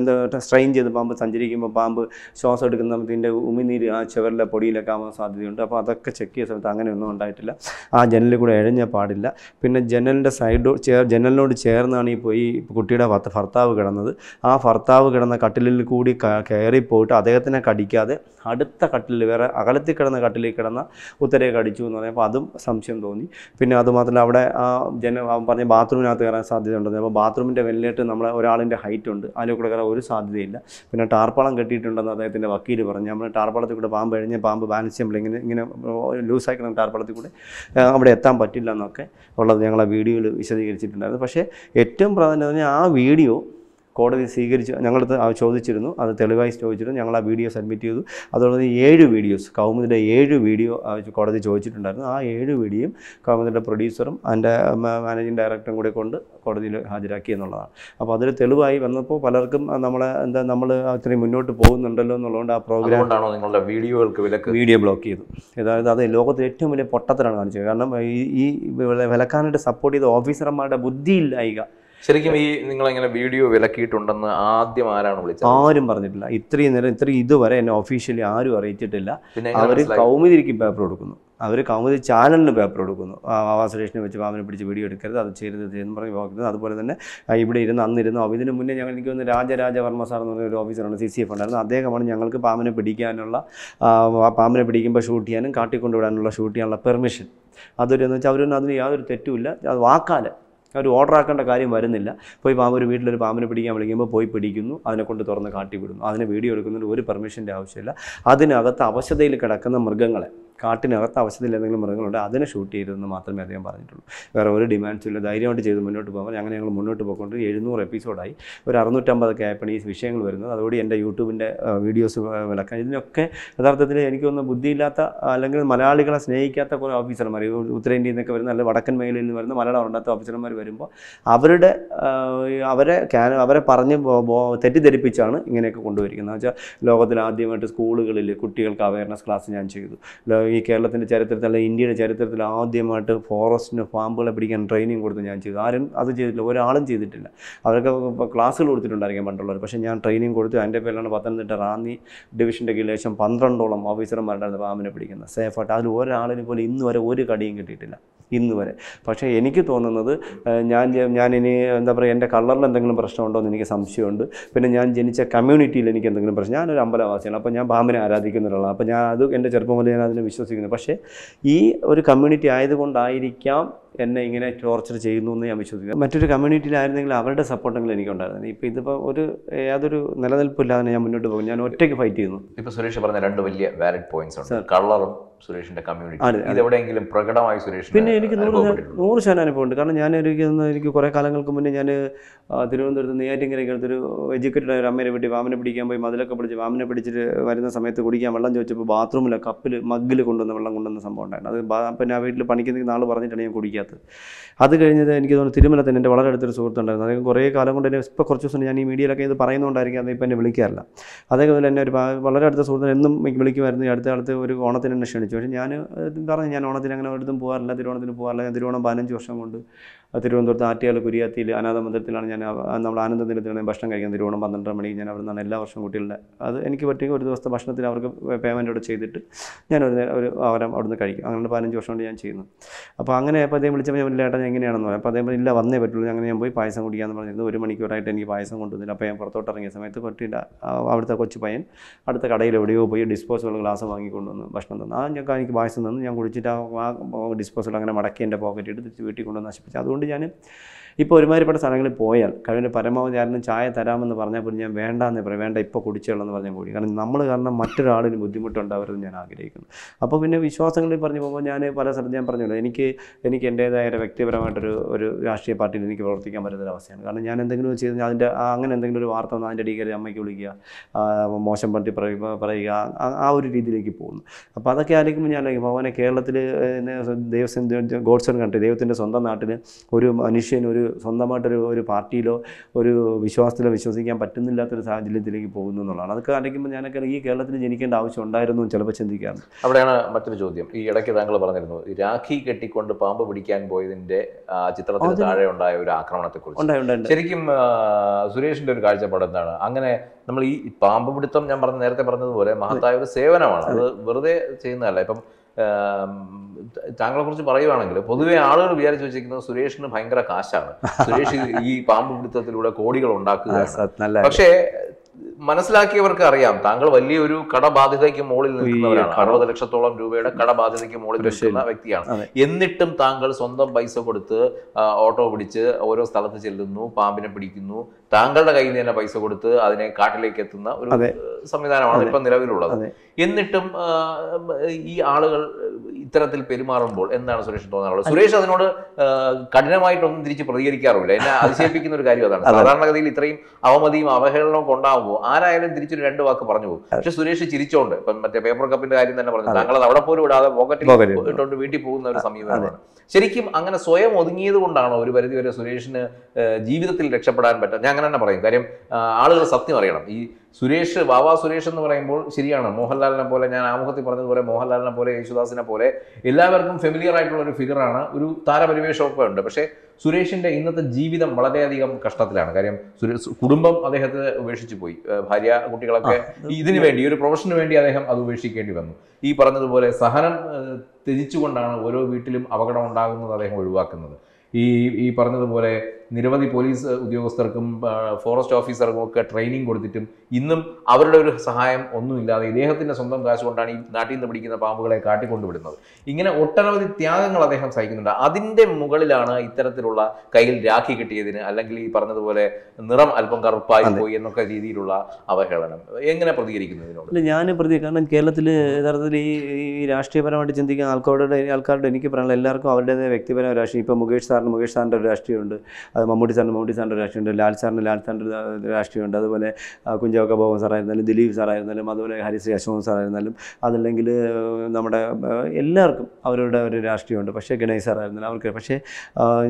എന്താ സ്ട്രെയിൻ ചെയ്ത് പാമ്പ് സഞ്ചരിക്കുമ്പോൾ പാമ്പ് ശ്വാസം എടുക്കുന്ന ഇതിൻ്റെ ഉമിനീര് ആ ചുവരിലെ പൊടിയിലൊക്കെ ആവാൻ സാധ്യതയുണ്ട് അപ്പോൾ അതൊക്കെ ചെക്ക് ചെയ്ത സമയത്ത് അങ്ങനെയൊന്നും ഉണ്ടായിട്ടില്ല ആ ജനലിൽ കൂടെ എഴഞ്ഞ പാടില്ല പിന്നെ ജനലിൻ്റെ സൈഡ് ചേർ ജനലിനോട് ചേർന്നാണ് ഈ പോയി കുട്ടിയുടെ ഭർത്താവ് കിടന്നത് ആ ഭർത്താവ് കിടന്ന കട്ടിലിൽ കൂടി കയറി പോയിട്ട് അദ്ദേഹത്തിനെ കടിക്കാതെ അടുത്ത കട്ടിലിൽ വേറെ അകലത്തിൽ കിടന്ന കട്ടിലിൽ കിടന്ന ഉത്തരയെ കടിച്ചു എന്ന് പറയാം അപ്പോൾ അതും സംശയം തോന്നി പിന്നെ അതുമാത്രമല്ല അവിടെ ആ ജന പറഞ്ഞ ബാത്റൂമിനകത്ത് കയറാൻ സാധ്യതയുണ്ടെന്ന് അപ്പോൾ ബാത്റൂമിൻ്റെ വെല്ലിട്ട് നമ്മളെ ഒരാളിൻ്റെ ഹൈറ്റ് ഉണ്ട് അതിൽ കൂടെ കയറാൻ ഒരു സാധ്യതയില്ല പിന്നെ ടാർപ്പാളം കെട്ടിയിട്ടുണ്ടെന്ന് അദ്ദേഹത്തിൻ്റെ വക്കീൽ പറഞ്ഞു നമ്മൾ ടാർപ്പാളത്തിൽ കൂടെ പാമ്പ് കഴിഞ്ഞ് പാമ്പ് ബാലൻസ് ചെയ്യുമ്പോൾ ഇങ്ങനെ ഇങ്ങനെ ലൂസാക്കണം ടാർപ്പാളത്തിൽ കൂടെ അവിടെ എത്താൻ പറ്റില്ല എന്നൊക്കെ ഉള്ളത് ഞങ്ങളെ വീഡിയോയിൽ വിശദീകരിച്ചിട്ടുണ്ടായിരുന്നു പക്ഷേ ഏറ്റവും പ്രാധാന്യം പറഞ്ഞാൽ ആ വീഡിയോ കോടതി സ്വീകരിച്ച് ഞങ്ങളത് ചോദിച്ചിരുന്നു അത് തെളിവായി ചോദിച്ചിരുന്നു ഞങ്ങൾ ആ വീഡിയോ സബ്മിറ്റ് ചെയ്തു അതോടൊപ്പം ഏഴ് വീഡിയോസ് കൗമുദിൻ്റെ ഏഴ് വീഡിയോ കോടതി ചോദിച്ചിട്ടുണ്ടായിരുന്നു ആ ഏഴ് വീഡിയോയും കൗമുദിൻ്റെ പ്രൊഡ്യൂസറും അതിൻ്റെ മാനേജിങ് ഡയറക്ടറും കൂടെ കൊണ്ട് കോടതിയിൽ ഹാജരാക്കി എന്നുള്ളതാണ് അപ്പോൾ അതിൽ തെളിവായി വന്നപ്പോൾ പലർക്കും നമ്മളെ എന്താ നമ്മൾ അത്രയും മുന്നോട്ട് പോകുന്നുണ്ടല്ലോ എന്നുള്ളതുകൊണ്ട് ആ പ്രോഗ്രാം നിങ്ങളുടെ വീഡിയോകൾക്ക് വിലക്ക് വീഡിയോ ബ്ലോക്ക് ചെയ്തു അതായത് അത് ലോകത്തിൽ ഏറ്റവും വലിയ പൊട്ടത്തിലാണ് കാണിച്ചത് കാരണം ഈ ഈ വിലക്കാനായിട്ട് സപ്പോർട്ട് ചെയ്ത ഓഫീസർമാരുടെ ബുദ്ധിയില്ലായിക ശരിക്കും ഈ നിങ്ങൾ ഇങ്ങനെ വീഡിയോ വിലക്കിയിട്ടുണ്ടെന്ന് ആദ്യം ആരാണ് വിളിച്ചത് ആരും പറഞ്ഞിട്ടില്ല ഇത്രയും നേരം ഇത്രയും ഇതുവരെ എന്നെ ഒഫീഷ്യലി ആരും അറിയിച്ചിട്ടില്ല അവർ കൗമുദിരിക്ക് പേപ്പർ കൊടുക്കുന്നു അവർ കൗമുദി ചാനലിന് പേപ്പർ കൊടുക്കുന്നു വാസുരേഷിനെ വെച്ച് പാമ്പിനെ പിടിച്ച് വീഡിയോ എടുക്കരുത് അത് ചെയ്യരുത് എന്ന് പറഞ്ഞ് വാക്കുന്നത് അതുപോലെ തന്നെ ഇവിടെ ഇരുന്ന് അന്നിരുന്നു ഇതിന് മുന്നേ ഞങ്ങൾ എനിക്ക് രാജരാജ രാജരാജവർമ്മ സാർ എന്ന് പറഞ്ഞ ഒരു ഓഫീസറാണ് സി സി എഫ് ഉണ്ടായിരുന്നു അദ്ദേഹമാണ് ഞങ്ങൾക്ക് പാമ്പിനെ പിടിക്കാനുള്ള പാമ്പിനെ പിടിക്കുമ്പോൾ ഷൂട്ട് ചെയ്യാനും കാട്ടിക്കൊണ്ടുവിടാനുള്ള ഷൂട്ട് ചെയ്യാനുള്ള പെർമിഷൻ അതൊരു എന്ന് വെച്ചാൽ അവരൊന്നും അതിന് യാതൊരു തെറ്റുമില്ല അത് വാക്കാൽ അവർ ഓർഡർ ആക്കേണ്ട കാര്യം വരുന്നില്ല പോയി പാമ്പ് ഒരു വീട്ടിലൊരു പാമ്പിനെ പിടിക്കാൻ വിളിക്കുമ്പോൾ പോയി പിടിക്കുന്നു അതിനെ കൊണ്ട് തുറന്ന് കാട്ടി വിടുന്നു അതിനെ വീഡിയോ എടുക്കുന്നതിന് ഒരു പെർമിഷൻ്റെ ആവശ്യമില്ല അതിനകത്ത് അവശതയിൽ കിടക്കുന്ന മൃഗങ്ങളെ കാട്ടിനകത്ത് അവശതയിൽ എന്തെങ്കിലും മൃഗങ്ങളുണ്ട് അതിനെ ഷൂട്ട് ചെയ്തെന്ന് മാത്രമേ അദ്ദേഹം പറഞ്ഞിട്ടുള്ളൂ വേറെ ഒരു ഡിമാൻഡ്സും ഇല്ല ധൈര്യമായിട്ട് ചെയ്ത് മുന്നോട്ട് പോകാൻ അങ്ങനെ ഞങ്ങൾ മുന്നോട്ട് പോയിക്കൊണ്ട് എഴുന്നൂറ് എപ്പിസോഡായി ഒരു അറുന്നൂറ്റമ്പതൊക്കെ ആയപ്പോൾ ഈ വിഷയങ്ങൾ വരുന്നത് അതോടെ എൻ്റെ യൂട്യൂബിൻ്റെ വീഡിയോസ് വിളക്കാൻ ഇതിനൊക്കെ യഥാർത്ഥത്തിൽ എനിക്കൊന്ന് ബുദ്ധിയില്ലാത്ത അല്ലെങ്കിൽ മലയാളികളെ സ്നേഹിക്കാത്ത കുറേ ഓഫീസർമാർ ഉത്തരേന്ത്യയിൽ നിന്നൊക്കെ വരുന്ന അല്ലെങ്കിൽ വടക്കൻ മേഖലയിൽ നിന്ന് വരുന്ന മലയാളം ഉണ്ടാത്ത ഓഫീസർമാർ വരുമ്പോൾ അവരുടെ അവരെ അവരെ പറഞ്ഞ് തെറ്റിദ്ധരിപ്പിച്ചാണ് ഇങ്ങനെയൊക്കെ കൊണ്ടുവരിക്കുന്നത് വെച്ചാൽ ലോകത്തിൽ ആദ്യമായിട്ട് സ്കൂളുകളിൽ കുട്ടികൾക്ക് അവയർനെസ് ക്ലാസ് ഞാൻ ചെയ്തു ഈ കേരളത്തിൻ്റെ ചരിത്രത്തിൽ അല്ലെങ്കിൽ ഇന്ത്യയുടെ ചരിത്രത്തിൽ ആദ്യമായിട്ട് ഫോറസ്റ്റിന് പാമ്പുകളെ പിടിക്കാൻ ട്രെയിനിങ് കൊടുത്ത് ഞാൻ ചെയ്തു ആരും അത് ചെയ്തിട്ടില്ല ഒരാളും ചെയ്തിട്ടില്ല അവരൊക്കെ ക്ലാസ്സുകൾ കൊടുത്തിട്ടുണ്ടായിരിക്കും പണ്ടുള്ളവർ പക്ഷേ ഞാൻ ട്രെയിനിങ് കൊടുത്തു എൻ്റെ പേരിലാണ് പത്തനംതിട്ട റാന്നി ഡിവിഷൻ്റെ കീഴിൽ ഏകദേശം പന്ത്രണ്ടോളം ഓഫീസർമാരുണ്ടായിരുന്നു പാമ്പിനെ പിടിക്കുന്നത് സേഫായിട്ട് അതിൽ ഒരാളിനെ പോലും ഇന്ന് വരെ ഒരു കടിയും കിട്ടിയിട്ടില്ല ഇന്ന് വരെ പക്ഷേ എനിക്ക് തോന്നുന്നത് ഞാൻ ഞാൻ ഇനി എന്താ പറയുക എൻ്റെ കളറിൽ എന്തെങ്കിലും പ്രശ്നമുണ്ടോ എന്ന് എനിക്ക് സംശയമുണ്ട് പിന്നെ ഞാൻ ജനിച്ച കമ്മ്യൂണിറ്റിയിൽ എനിക്ക് എന്തെങ്കിലും പ്രശ്നം ഞാനൊരു അമ്പലവാസിയാണ് അപ്പോൾ ഞാൻ പാമ്പിനെ ആരാധിക്കുന്ന ഒരാളാണ് അപ്പോൾ ഞാൻ അത് എൻ്റെ ചെറുപ്പം മുതൽ ഞാൻ അതിനെ വിശ്വസിച്ചു വിശ്വസിക്കുന്നു പക്ഷേ ഈ ഒരു കമ്മ്യൂണിറ്റി ആയതുകൊണ്ടായിരിക്കാം എന്നെ ഇങ്ങനെ ടോർച്ചർ ചെയ്യുന്നു എന്ന് ഞാൻ വിശ്വസിക്കുന്നു മറ്റൊരു കമ്മ്യൂണിറ്റിയിലായിരുന്നെങ്കിൽ അവരുടെ സപ്പോർട്ടെങ്കിലും എനിക്കുണ്ടായിരുന്നു ഇപ്പോൾ ഇതിപ്പോൾ ഒരു യാതൊരു നിലനിൽപ്പില്ലാതെ ഞാൻ മുന്നോട്ട് പോകും ഞാൻ ഒറ്റയ്ക്ക് ഫൈറ്റ് ചെയ്യുന്നു ഇപ്പോൾ സുരേഷ് പറഞ്ഞ രണ്ട് വലിയ വാലിഡ് പോയിന്റ്സ് ഉണ്ട് കളറും സുരേഷിന്റെ കമ്മ്യൂണിറ്റി ഇതെവിടെയെങ്കിലും പ്രകടമായി സുരേഷ് പിന്നെ എനിക്ക് നൂറ് നൂറ് ശതമാനം അനുഭവമുണ്ട് കാരണം ഞാൻ ഇരിക്കുന്ന എനിക്ക് കുറേ കാലങ്ങൾക്ക് മുന്നേ ഞാൻ തിരുവനന്തപുരത്ത് നെയ്യാറ്റിങ്കരയ്ക്ക് ഒരു എഡ്യൂക്കേറ്റഡ് ഒരു അമ്മേനെ വീട്ടിൽ വാമനെ പിടിക്കാൻ പോയി മതിലൊക്കെ പിടിച്ച് വാമനെ പിടിച്ചിട്ട് വരുന്ന സമയത്ത് കുടിക്കാൻ വെള്ളം ചോദിച്ചപ്പോൾ ബാത്റൂമിലെ കപ്പിൽ മഗ്ഗിൽ കൊണ്ടുവന്ന വെള്ളം കൊണ്ടുവന്ന സംഭവം ഉണ്ടായിരുന്നു അത് പിന്നെ ആ വീട്ടിൽ പണിക്കുന്നതിന് നാൾ പറഞ്ഞിട്ടാണ് ഞാൻ കുടിക്കാത്തത് അത് കഴിഞ്ഞത് എനിക്ക് തോന്നുന്നു തിരുമല തന്നെ എൻ്റെ വളരെ അടുത്തൊരു സുഹൃത്തുണ്ടായിരുന്നു അദ്ദേഹം കുറേ കാലം കൊണ്ട് എന്നെ ഇപ്പോൾ കുറച്ച് ദിവസം ഞാൻ ഈ മീഡിയയിലൊക്കെ ഇത് പറയുന്നുകൊണ്ടായിരിക്കും അത് ഇപ്പം എന്നെ വിളിക്കാറില്ല അതേപോലെ എന്നെ ഒരു വളരെ അടുത്ത സുഹൃത്തിന് എന്നും വിളിക്കുമായിരുന്നു അടുത്ത കാലത്ത് ഒരു ഓണത്തിന് എന്നെ ക്ഷണിച്ചു ചോദിച്ചു പക്ഷേ ഞാൻ പറഞ്ഞു ഞാൻ ഓണത്തിന് അങ്ങനെ ഒരിടത്തും പോകാറില്ല തിരുവോണത്തിന് പോകാറില്ല ഞാൻ തിരുവോണം പതിനഞ്ച് വർഷം കൊണ്ട് തിരുവനന്തപുരത്ത് ആറ്റിയാൽ കുരിയാത്തിയിൽ അനാഥ മന്ദിരത്തിലാണ് ഞാൻ നമ്മൾ ആനന്ദ ദിനത്തിലാണ് ഭക്ഷണം കഴിക്കുന്നത് തിരുവോണം പന്ത്രണ്ടര മണി ഞാൻ അവിടെ നിന്നാണ് എല്ലാ വർഷവും കുട്ടികളുടെ അത് എനിക്ക് പറ്റിയ ഒരു ദിവസത്തെ ഭക്ഷണത്തിന് അവർക്ക് പേയ്മെൻ്റ് അവിടെ ചെയ്തിട്ട് ഞാൻ ഒരു ഒരു അവരം നിന്ന് കഴിക്കും അങ്ങനെ പതിനഞ്ച് വർഷം കൊണ്ട് ഞാൻ ചെയ്യുന്നു അപ്പോൾ അങ്ങനെ അപ്പോൾ അതേ വിളിച്ചപ്പോൾ ഞാൻ ലേട്ടാ എങ്ങനെയാണെന്ന് പറയാം അപ്പോൾ അതേപോലെ ഇല്ല വന്നേ പറ്റുള്ളൂ അങ്ങനെ ഞാൻ പോയി പായസം കുടിക്കാമെന്ന് പറഞ്ഞിരുന്നു ഒരു മണിക്കൂറായിട്ട് എനിക്ക് പായസം കൊണ്ടുവന്നില്ല അപ്പോൾ ഞാൻ പുറത്തോട്ട് ഇറങ്ങിയ സമയത്ത് കുട്ടിയുടെ അവിടുത്തെ കൊച്ചു പയൻ അടുത്ത കടയിൽ എവിടെയോ പോയി ഡിസ്പോസിബിൾ ഗ്ലാസ് വാങ്ങിക്കൊണ്ടുവന്ന് ഭക്ഷണം തന്നു ആ ഞാൻ എനിക്ക് പായസം തന്നു ഞാൻ കുടിച്ചിട്ട് ആ ഡിസ്പോസിബിൾ അങ്ങനെ മടക്കി എൻ്റെ പോക്കറ്റ് എടുത്ത് വീട്ടിൽ കൊണ്ടുവന്ന് നശിപ്പിച്ചു അതുകൊണ്ട് അതുകൊണ്ട് ഞാൻ ഇപ്പോൾ ഒരുമാതിരിപ്പെട്ട സ്ഥലങ്ങളിൽ പോയാൽ കഴിവിൻ്റെ പരമാവധി ആരും ചായ തരാമെന്ന് പറഞ്ഞാൽ പോലും ഞാൻ വേണ്ട എന്ന് പറയും വേണ്ട ഇപ്പോൾ എന്ന് പറഞ്ഞാൽ കൂടി കാരണം നമ്മൾ കാരണം മറ്റൊരാളിന് ബുദ്ധിമുട്ടുണ്ടാവരുതെന്ന് ഞാൻ ആഗ്രഹിക്കുന്നു അപ്പോൾ പിന്നെ വിശ്വാസങ്ങളിൽ പറഞ്ഞു പോകുമ്പോൾ ഞാൻ പല സ്ഥലത്ത് ഞാൻ പറഞ്ഞല്ലോ എനിക്ക് എനിക്ക് ഒരു വ്യക്തിപരമായിട്ടൊരു ഒരു രാഷ്ട്രീയ പാർട്ടിയിൽ എനിക്ക് പ്രവർത്തിക്കാൻ പറ്റുന്ന അവസ്ഥയാണ് കാരണം ഞാൻ എന്തെങ്കിലും ചെയ്ത് അതിൻ്റെ അങ്ങനെ എന്തെങ്കിലും ഒരു വാർത്ത വന്നാൽ അതിൻ്റെ അടിയിൽ അമ്മയ്ക്ക് വിളിക്കുക മോശം പറ്റി പറയുക ആ ഒരു രീതിയിലേക്ക് പോകുന്നു അപ്പോൾ അതൊക്കെ ആലോചിക്കുമ്പോൾ ഞാൻ ഭഗവാനെ കേരളത്തിൽ ദൈവസ്വം ഗോഡ്സൺ കൺട്രി ദൈവത്തിൻ്റെ സ്വന്തം നാട്ടിൽ ഒരു മനുഷ്യൻ ഒരു ഒരു സ്വന്തമായിട്ടൊരു ഒരു പാർട്ടിയിലോ ഒരു വിശ്വാസത്തിലോ വിശ്വസിക്കാൻ പറ്റുന്നില്ലാത്തൊരു സാഹചര്യത്തിലേക്ക് പോകുന്നു എന്നുള്ളതാണ് അതൊക്കെ ആലോചിക്കുമ്പോൾ ഞാനൊക്കെ ഈ കേരളത്തിൽ ജനിക്കേണ്ട ആവശ്യം ഉണ്ടായിരുന്നു ചിലപ്പോൾ ചിന്തിക്കാറുണ്ട് അവിടെയാണ് മറ്റൊരു ചോദ്യം ഈ ഇടയ്ക്ക് താങ്കൾ പറഞ്ഞിരുന്നു രാഖി കെട്ടിക്കൊണ്ട് പാമ്പ് പിടിക്കാൻ പോയതിൻ്റെ ചിത്രത്തിന് താഴെ ഉണ്ടായ ഒരു ആക്രമണത്തെക്കുറിച്ച് ശരിക്കും സുരേഷിന്റെ ഒരു കാഴ്ചപ്പാട് എന്താണ് അങ്ങനെ നമ്മൾ ഈ പാമ്പ് പിടുത്തം ഞാൻ പറഞ്ഞ നേരത്തെ പറഞ്ഞതുപോലെ മഹത്തായ ഒരു സേവനമാണ് അത് വെറുതെ ചെയ്യുന്നതല്ല ഇപ്പം താങ്കളെ കുറിച്ച് പറയുവാണെങ്കിൽ പൊതുവെ ആളുകൾ വിചാരിച്ചു വെച്ചിരിക്കുന്നത് സുരേഷിന് ഭയങ്കര കാശാണ് സുരേഷ് ഈ പാമ്പ് പിടുത്തത്തിലൂടെ കോടികൾ ഉണ്ടാക്കുക പക്ഷേ മനസ്സിലാക്കിയവർക്ക് അറിയാം താങ്കൾ വലിയൊരു കടബാധ്യതയ്ക്ക് മുകളിൽ നിൽക്കുന്നവരാണ് അറുപത് ലക്ഷത്തോളം രൂപയുടെ കടബാധ്യതയ്ക്ക് മുകളിൽ നിൽക്കുന്ന വ്യക്തിയാണ് എന്നിട്ടും താങ്കൾ സ്വന്തം പൈസ കൊടുത്ത് ഓട്ടോ പിടിച്ച് ഓരോ സ്ഥലത്ത് ചെല്ലുന്നു പാമ്പിനെ പിടിക്കുന്നു താങ്കളുടെ കയ്യിൽ നിന്ന് തന്നെ പൈസ കൊടുത്ത് അതിനെ കാട്ടിലേക്ക് എത്തുന്ന ഒരു സംവിധാനമാണ് ഇപ്പൊ നിലവിലുള്ളത് എന്നിട്ടും ഈ ആളുകൾ ഇത്തരത്തിൽ പെരുമാറുമ്പോൾ എന്താണ് സുരേഷ് തോന്നാറുള്ളത് സുരേഷ് അതിനോട് കഠിനമായിട്ടൊന്നും തിരിച്ച് പ്രതികരിക്കാറില്ല എന്നെ അതിശയിപ്പിക്കുന്ന ഒരു കാര്യം അതാണ് സാധാരണഗതിയിൽ ഇത്രയും അവമതിയും അവഹേളനവും കൊണ്ടാകുമ്പോൾ ആരായാലും തിരിച്ചൊരു രണ്ട് വാക്ക് പറഞ്ഞു പോകും പക്ഷെ സുരേഷ് ചിരിച്ചോണ്ട് ഇപ്പം മറ്റേ പേപ്പർ കപ്പിന്റെ കാര്യം തന്നെ പറഞ്ഞു താങ്കൾ അത് അവിടെ പോലും ഇടാതെ പോക്കറ്റിൽ ഇട്ടുകൊണ്ട് വീട്ടിൽ പോകുന്ന ഒരു സമീപനമാണ് ശരിക്കും അങ്ങനെ സ്വയം ഒതുങ്ങിയത് കൊണ്ടാണോ ഒരു പരിധിവരെ സുരേഷിന് ജീവിതത്തിൽ രക്ഷപ്പെടാൻ പറ്റാൻ ഞാൻ അങ്ങനെ തന്നെ പറയും കാര്യം ആളുകൾ സത്യം അറിയണം ഈ സുരേഷ് വാവാ സുരേഷ് എന്ന് പറയുമ്പോൾ ശരിയാണ് മോഹൻലാലിനെ പോലെ ഞാൻ ആമുഖത്തിൽ പറഞ്ഞതുപോലെ മോഹൻലാലിനെ പോലെ യേശുദാസിനെ പോലെ എല്ലാവർക്കും ഫെമിലിയർ ആയിട്ടുള്ള ഒരു ഫിഗറാണ് ഒരു താരപരിവേഷമൊക്കെ ഉണ്ട് പക്ഷേ സുരേഷിൻ്റെ ഇന്നത്തെ ജീവിതം വളരെയധികം കഷ്ടത്തിലാണ് കാര്യം കുടുംബം അദ്ദേഹത്തെ ഉപേക്ഷിച്ച് പോയി ഭാര്യ കുട്ടികളൊക്കെ ഇതിനു വേണ്ടി ഒരു പ്രൊഫഷന് വേണ്ടി അദ്ദേഹം അത് ഉപേക്ഷിക്കേണ്ടി വന്നു ഈ പറഞ്ഞതുപോലെ സഹനം ത്യജിച്ചുകൊണ്ടാണ് ഓരോ വീട്ടിലും അപകടം ഉണ്ടാകുന്നത് അദ്ദേഹം ഒഴിവാക്കുന്നത് ഈ ഈ പറഞ്ഞതുപോലെ നിരവധി പോലീസ് ഉദ്യോഗസ്ഥർക്കും ഫോറസ്റ്റ് ഓഫീസർക്കും ഒക്കെ ട്രെയിനിങ് കൊടുത്തിട്ടും ഇന്നും അവരുടെ ഒരു സഹായം ഒന്നുമില്ലാതെ ഇദ്ദേഹത്തിൻ്റെ സ്വന്തം കാശ് കൊണ്ടാണ് ഈ നാട്ടിൽ നിന്ന് പിടിക്കുന്ന പാമ്പുകളെ കാട്ടിക്കൊണ്ടുവിടുന്നത് ഇങ്ങനെ ഒട്ടനവധി ത്യാഗങ്ങൾ അദ്ദേഹം സഹിക്കുന്നുണ്ട് അതിൻ്റെ മുകളിലാണ് ഇത്തരത്തിലുള്ള കയ്യിൽ രാഖി കിട്ടിയതിന് അല്ലെങ്കിൽ ഈ പറഞ്ഞതുപോലെ നിറം അല്പം കറുപ്പായി പോയി എന്നൊക്കെ രീതിയിലുള്ള അവഹേളനം എങ്ങനെ പ്രതികരിക്കുന്നതിനോട് ഞാൻ പ്രതി കാരണം കേരളത്തിൽ യഥാർത്ഥത്തിൽ ഈ രാഷ്ട്രീയപരമായിട്ട് ചിന്തിക്കുന്ന ആൾക്കാരുടെ ആൾക്കാരുടെ എനിക്ക് പറയാനുള്ള എല്ലാവർക്കും അവരുടേതായ വ്യക്തിപരമായ രാഷ്ട്രീയം ഇപ്പോൾ മുകേഷ് സാറിന് മുകേഷ് സാറിൻ്റെ ഒരു രാഷ്ട്രീയമുണ്ട് അത് മമ്മൂട്ടി സാറിന് മമ്മൂട്ടി സാറിൻ്റെ രാഷ്ട്രീയമുണ്ട് ലാൽ സാറിന് ലാൽ സാറിൻ്റെ രാഷ്ട്രീയമുണ്ട് അതുപോലെ കുഞ്ചാക്ക ബോബൻ സാറായിരുന്നാലും ദിലീപ് സാറായിരുന്നാലും അതുപോലെ ഹരിശ്രീ അശോകൻ സാറായിരുന്നാലും അതല്ലെങ്കിൽ നമ്മുടെ എല്ലാവർക്കും അവരുടെ ഒരു രാഷ്ട്രീയമുണ്ട് പക്ഷേ ഗണേശ് സാറായിരുന്നാലും അവർക്ക് പക്ഷേ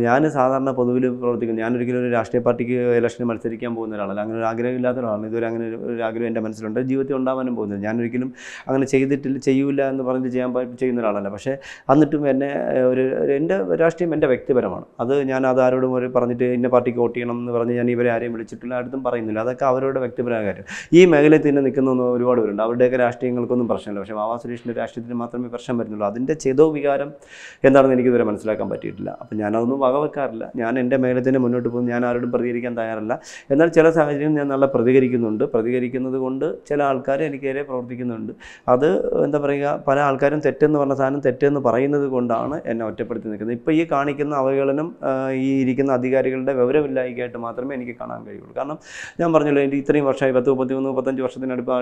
ഞാൻ സാധാരണ പൊതുവിൽ പ്രവർത്തിക്കുന്നു ഞാനൊരിക്കലും ഒരു രാഷ്ട്രീയ പാർട്ടിക്ക് ഇലക്ഷന് മത്സരിക്കാൻ പോകുന്ന ഒരാളല്ല അങ്ങനെ ഒരു ആഗ്രഹം ഇല്ലാത്ത ഒരാളാണ് ഇതുവരെ അങ്ങനെ ഒരു ആഗ്രഹം എൻ്റെ മനസ്സിലുണ്ട് ജീവിതത്തിൽ ഉണ്ടാവാനും പോകുന്നത് ഞാനൊരിക്കലും അങ്ങനെ ചെയ്തിട്ടില്ല ചെയ്യൂല എന്ന് പറഞ്ഞ് ചെയ്യാൻ ചെയ്യുന്ന ഒരാളല്ല പക്ഷേ എന്നിട്ടും എന്നെ ഒരു എൻ്റെ രാഷ്ട്രീയം എൻ്റെ വ്യക്തിപരമാണ് അത് ഞാൻ അത് ആരോടും ഒരു പറഞ്ഞു പറഞ്ഞിട്ട് ഇന്ന പാർട്ടിക്ക് വോട്ട് ചെയ്യണം എന്ന് പറഞ്ഞ് ഞാൻ ഇവരെ ആരെയും വിളിച്ചിട്ടില്ല ആരും പറയുന്നില്ല അതൊക്കെ അവരുടെ വ്യക്തിപരമായ ഈ മേഖലയിൽ തന്നെ നിൽക്കുന്ന ഒരുപാട് പേരുണ്ട് അവരുടെയൊക്കെ രാഷ്ട്രീയങ്ങൾക്കൊന്നും പ്രശ്നമില്ല പക്ഷേ ആവാസ് സുരേഷിൻ്റെ രാഷ്ട്രീയത്തിന് മാത്രമേ പ്രശ്നം വരുന്നുള്ളൂ അതിൻ്റെ ചെയ്തോ വികാരം എന്താണെന്ന് ഇതുവരെ മനസ്സിലാക്കാൻ പറ്റിയിട്ടില്ല അപ്പം ഞാനതൊന്നും വകവെക്കാറില്ല ഞാൻ എൻ്റെ മേഖലയിൽ തന്നെ മുന്നോട്ട് പോകുന്നു ഞാൻ ആരോടും പ്രതികരിക്കാൻ തയ്യാറല്ല എന്നാൽ ചില സാഹചര്യം ഞാൻ നല്ല പ്രതികരിക്കുന്നുണ്ട് പ്രതികരിക്കുന്നത് കൊണ്ട് ചില ആൾക്കാർ എനിക്കെതിരെ പ്രവർത്തിക്കുന്നുണ്ട് അത് എന്താ പറയുക പല ആൾക്കാരും തെറ്റെന്ന് പറഞ്ഞ സാധനം തെറ്റെന്ന് പറയുന്നത് കൊണ്ടാണ് എന്നെ ഒറ്റപ്പെടുത്തി നിൽക്കുന്നത് ഇപ്പോൾ ഈ കാണിക്കുന്ന അവഹേളനം ഈ ഇരിക്കുന്ന അധികാരി അധികാരികളുടെ വിവരമില്ലായികയായിട്ട് മാത്രമേ എനിക്ക് കാണാൻ കഴിയുള്ളൂ കാരണം ഞാൻ പറഞ്ഞല്ലോ എൻ്റെ ഇത്രയും വർഷമായി പത്ത് മുപ്പത്തിമൂന്ന് മുപ്പത്തഞ്ച് വർഷത്തിനടുത്ത്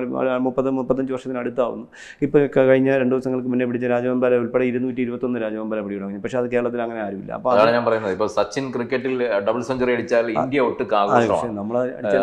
മുപ്പത് മുപ്പത്തഞ്ച് വർഷത്തിനടുത്താവുന്നു ഇപ്പോൾ കഴിഞ്ഞ രണ്ട് ദിവസങ്ങൾക്ക് മുന്നേ പിടിച്ച രാജവമ്പാല ഉൾപ്പെടെ ഇരുന്നൂറ്റി ഇരുപത്തൊന്ന് രാജവമ്പാല പിടിയിടും പക്ഷേ അത് കേരളത്തിൽ അങ്ങനെ ആരുമില്ല അപ്പോൾ അതാണ് ഞാൻ പറയുന്നത് ഇപ്പോൾ സച്ചിൻ ക്രിക്കറ്റിൽ ഡബിൾ സെഞ്ചുറി അടിച്ചാൽ ഇന്ത്യ ഒട്ടുക്ക് നമ്മൾ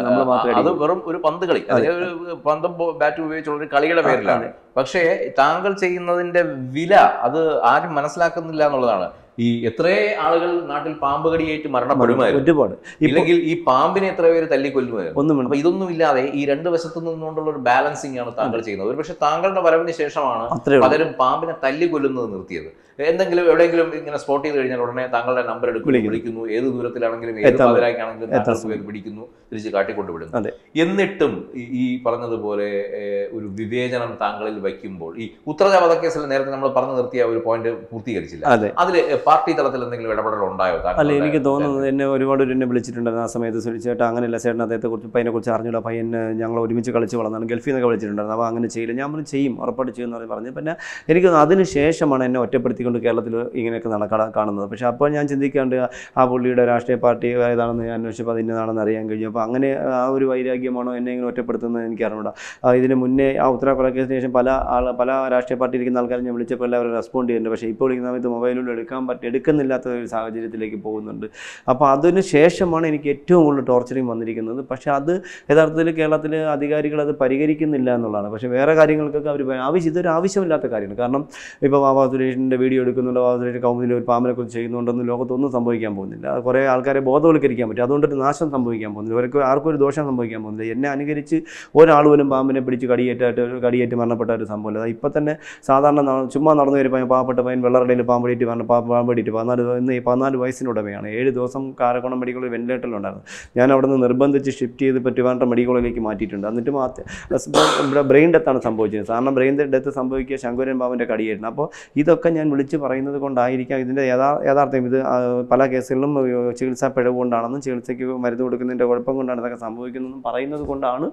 നമ്മൾ മാത്രമേ അത് വെറും ഒരു പന്ത് കളി ഒരു പന്തം ബാറ്റ് ഉപയോഗിച്ചുള്ള ഒരു കളിയുടെ പേരിലാണ് പക്ഷേ താങ്കൾ ചെയ്യുന്നതിന്റെ വില അത് ആരും മനസ്സിലാക്കുന്നില്ല എന്നുള്ളതാണ് ഈ എത്ര ആളുകൾ നാട്ടിൽ പാമ്പ് കടിയേറ്റ് മരണപ്പെടുമായിരുന്നു ഒരുപാട് ഇല്ലെങ്കിൽ ഈ പാമ്പിനെ എത്ര പേര് തല്ലിക്കൊല്ലുമായിരുന്നു ഒന്നും വേണം ഇതൊന്നും ഇല്ലാതെ ഈ രണ്ട് വശത്തു നിന്നുകൊണ്ടുള്ള ഒരു ബാലൻസിംഗ് ആണ് താങ്കൾ ചെയ്യുന്നത് ഒരു പക്ഷേ താങ്കളുടെ വരവിന് ശേഷമാണ് പലരും പാമ്പിനെ തല്ലിക്കൊല്ലുന്നത് നിർത്തിയത് എന്തെങ്കിലും എവിടെയെങ്കിലും ഇങ്ങനെ സ്പോട്ട് ചെയ്ത് കഴിഞ്ഞാൽ ഉടനെ താങ്കളുടെ നമ്പർ എടുക്കും വിളിക്കുന്നു ഏത് ദൂരത്തിലാണെങ്കിലും ഏത് അതിലാണെങ്കിലും പിടിക്കുന്നു തിരിച്ച് കാട്ടിക്കൊണ്ടുവിടുന്നു എന്നിട്ടും ഈ പറഞ്ഞതുപോലെ ഒരു വിവേചനം താങ്കളിൽ വയ്ക്കുമ്പോൾ ഈ ഉത്തരവാദ കേസിൽ നേരത്തെ നമ്മൾ പറഞ്ഞു നിർത്തിയ ഒരു പോയിന്റ് പൂർത്തീകരിച്ചില്ല അതിൽ പാർട്ടി തലത്തിൽ എന്തെങ്കിലും ഇടപെടൽ ഉണ്ടായോ അല്ല എനിക്ക് തോന്നുന്നത് എന്നെ ഒരുപാട് എന്നെ വിളിച്ചിട്ടുണ്ടായിരുന്നു ആ സമയത്ത് സുനിച്ചേട്ടാ അങ്ങനെയല്ല ചേട്ടൻ അദ്ദേഹത്തെ കുറിച്ച് പയ്യനെ കുറിച്ച് അറിഞ്ഞില്ല പയ്യൻ ഞങ്ങൾ ഒരുമിച്ച് കളിച്ച് വളർന്നാണ് ഗൾഫിൽ നിന്നൊക്കെ വിളിച്ചിട്ടുണ്ടായിരുന്നു അപ്പോൾ അങ്ങനെ ചെയ്യില്ല ഞാൻ പറഞ്ഞു ചെയ്യും ഉറപ്പായിട്ട് എന്ന് പറഞ്ഞു പിന്നെ എനിക്ക് അതിന് ശേഷമാണ് എന്നെ ഒറ്റപ്പെടുത്തിക്കൊണ്ട് കേരളത്തിൽ ഇങ്ങനെയൊക്കെ നടക്കാൻ കാണുന്നത് പക്ഷേ അപ്പോൾ ഞാൻ ചിന്തിക്കാണ്ട് ആ പുള്ളിയുടെ രാഷ്ട്രീയ പാർട്ടി ഏതാണെന്ന് ഞാൻ അന്വേഷിച്ചപ്പോൾ അത് ഇന്നതാണെന്ന് അറിയാൻ കഴിഞ്ഞു അപ്പോൾ അങ്ങനെ ആ ഒരു വൈരാഗ്യമാണോ എന്നെ ഇങ്ങനെ ഒറ്റപ്പെടുത്തുന്നത് എനിക്ക് അറിഞ്ഞൂടാ ഇതിന് മുന്നേ ആ ഉത്തര കേസിന് ശേഷം പല ആൾ പല രാഷ്ട്രീയ പാർട്ടി ഇരിക്കുന്ന ആൾക്കാരെ ഞാൻ വിളിച്ചപ്പോൾ എല്ലാവരും റെസ്പോണ്ട് ചെയ്യുന്നുണ്ട് പക്ഷേ ഇപ്പോൾ വിളിക്കുന്ന സമയത്ത് മൊബൈലിൽ എടുക്കാൻ പാർട്ടി എടുക്കുന്നില്ലാത്ത ഒരു സാഹചര്യത്തിലേക്ക് പോകുന്നുണ്ട് അപ്പോൾ അതിന് ശേഷമാണ് എനിക്ക് ഏറ്റവും കൂടുതൽ ടോർച്ചറിങ് വന്നിരിക്കുന്നത് പക്ഷേ അത് യഥാർത്ഥത്തിൽ കേരളത്തിൽ അധികാരികൾ അത് പരിഹരിക്കുന്നില്ല എന്നുള്ളതാണ് പക്ഷേ വേറെ കാര്യങ്ങൾക്കൊക്കെ അവർ ആവശ്യം ഇതൊരു ആവശ്യമില്ലാത്ത കാര്യമാണ് കാരണം ഇപ്പോൾ ബാബാ സുരേഷിൻ്റെ വീഡിയോ എടുക്കുന്നുണ്ട് ബാബാ സുരേഷ് കൗമുദിയിൽ ഒരു പാമ്പിനെക്കുറിച്ച് ചെയ്യുന്നുണ്ടെന്ന് ലോകത്തൊന്നും സംഭവിക്കാൻ പോകുന്നില്ല കുറേ ആൾക്കാരെ ബോധവൽക്കരിക്കാൻ പറ്റും അതുകൊണ്ടൊരു നാശം സംഭവിക്കാൻ പോകുന്നില്ല അവർക്ക് ആർക്കും ഒരു ദോഷം സംഭവിക്കാൻ പോകുന്നില്ല എന്നെ അനുകരിച്ച് ഒരാൾ പോലും പാമ്പിനെ പിടിച്ച് കടിയേറ്റായിട്ട് കടിയേറ്റ് മരണപ്പെട്ട ഒരു സംഭവമില്ല ഇപ്പം തന്നെ സാധാരണ ചുമ്മാ നടന്നു വരുമ്പോൾ പാവപ്പെട്ട പയൻ വെള്ളറടയിൽ പാമ്പടിയിട്ട് പാ വേണ്ടിയിട്ട് പതിനാല് ഇന്ന് പതിനാല് വയസ്സിന് ഉടമയാണ് ഏഴ് ദിവസം കാരക്കോണം മെഡിക്കൽ വെന്റിലേറ്ററിലുണ്ടായിരുന്നു ഞാൻ അവിടെ നിന്ന് നിർബന്ധിച്ച് ഷിഫ്റ്റ് ചെയ്ത് ഇപ്പോൾ മെഡിക്കലിലേക്ക് മെഡിക്കൽ കോളേജിലേക്ക് മാറ്റിയിട്ടുണ്ട് എന്നിട്ടും ഇവിടെ ബ്രെയിൻ ഡെത്താണ് സംഭവിച്ചത് കാരണം ബ്രെയിൻ ഡെത്ത് സംഭവിക്കുക ശങ്കുരൻ ബാബുവിൻ്റെ കടിയായിരുന്നു അപ്പോൾ ഇതൊക്കെ ഞാൻ വിളിച്ച് പറയുന്നത് കൊണ്ടായിരിക്കാം ഇതിൻ്റെ യഥാ യഥാർത്ഥം ഇത് പല കേസുകളിലും ചികിത്സാ പിഴവ് കൊണ്ടാണെന്നും ചികിത്സയ്ക്ക് മരുന്ന് കൊടുക്കുന്നതിൻ്റെ കുഴപ്പം കൊണ്ടാണ് ഇതൊക്കെ സംഭവിക്കുന്നതെന്നും പറയുന്നത് കൊണ്ടാണ്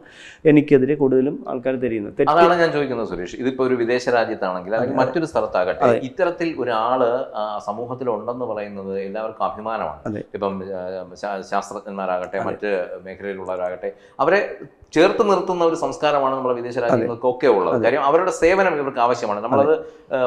എനിക്കെതിരെ കൂടുതലും ആൾക്കാർ തിരിയുന്നത് അതാണ് ഞാൻ ചോദിക്കുന്നത് സുരേഷ് ഇതിപ്പോൾ ഒരു വിദേശ രാജ്യത്താണെങ്കിൽ അല്ലെങ്കിൽ മറ്റൊരു സ്ഥലത്താകട്ടെ ഇത്തരത്തിൽ ഒരാൾ സമൂഹ സമൂഹത്തിലുണ്ടെന്ന് പറയുന്നത് എല്ലാവർക്കും അഭിമാനമാണ് ഇപ്പം ശാസ്ത്രജ്ഞന്മാരാകട്ടെ മറ്റ് മേഖലയിലുള്ളവരാകട്ടെ അവരെ ചേർത്ത് നിർത്തുന്ന ഒരു സംസ്കാരമാണ് നമ്മുടെ വിദേശ രാജ്യങ്ങൾക്കൊക്കെ ഉള്ളത് കാര്യം അവരുടെ സേവനം ഇവർക്ക് ആവശ്യമാണ് നമ്മളത്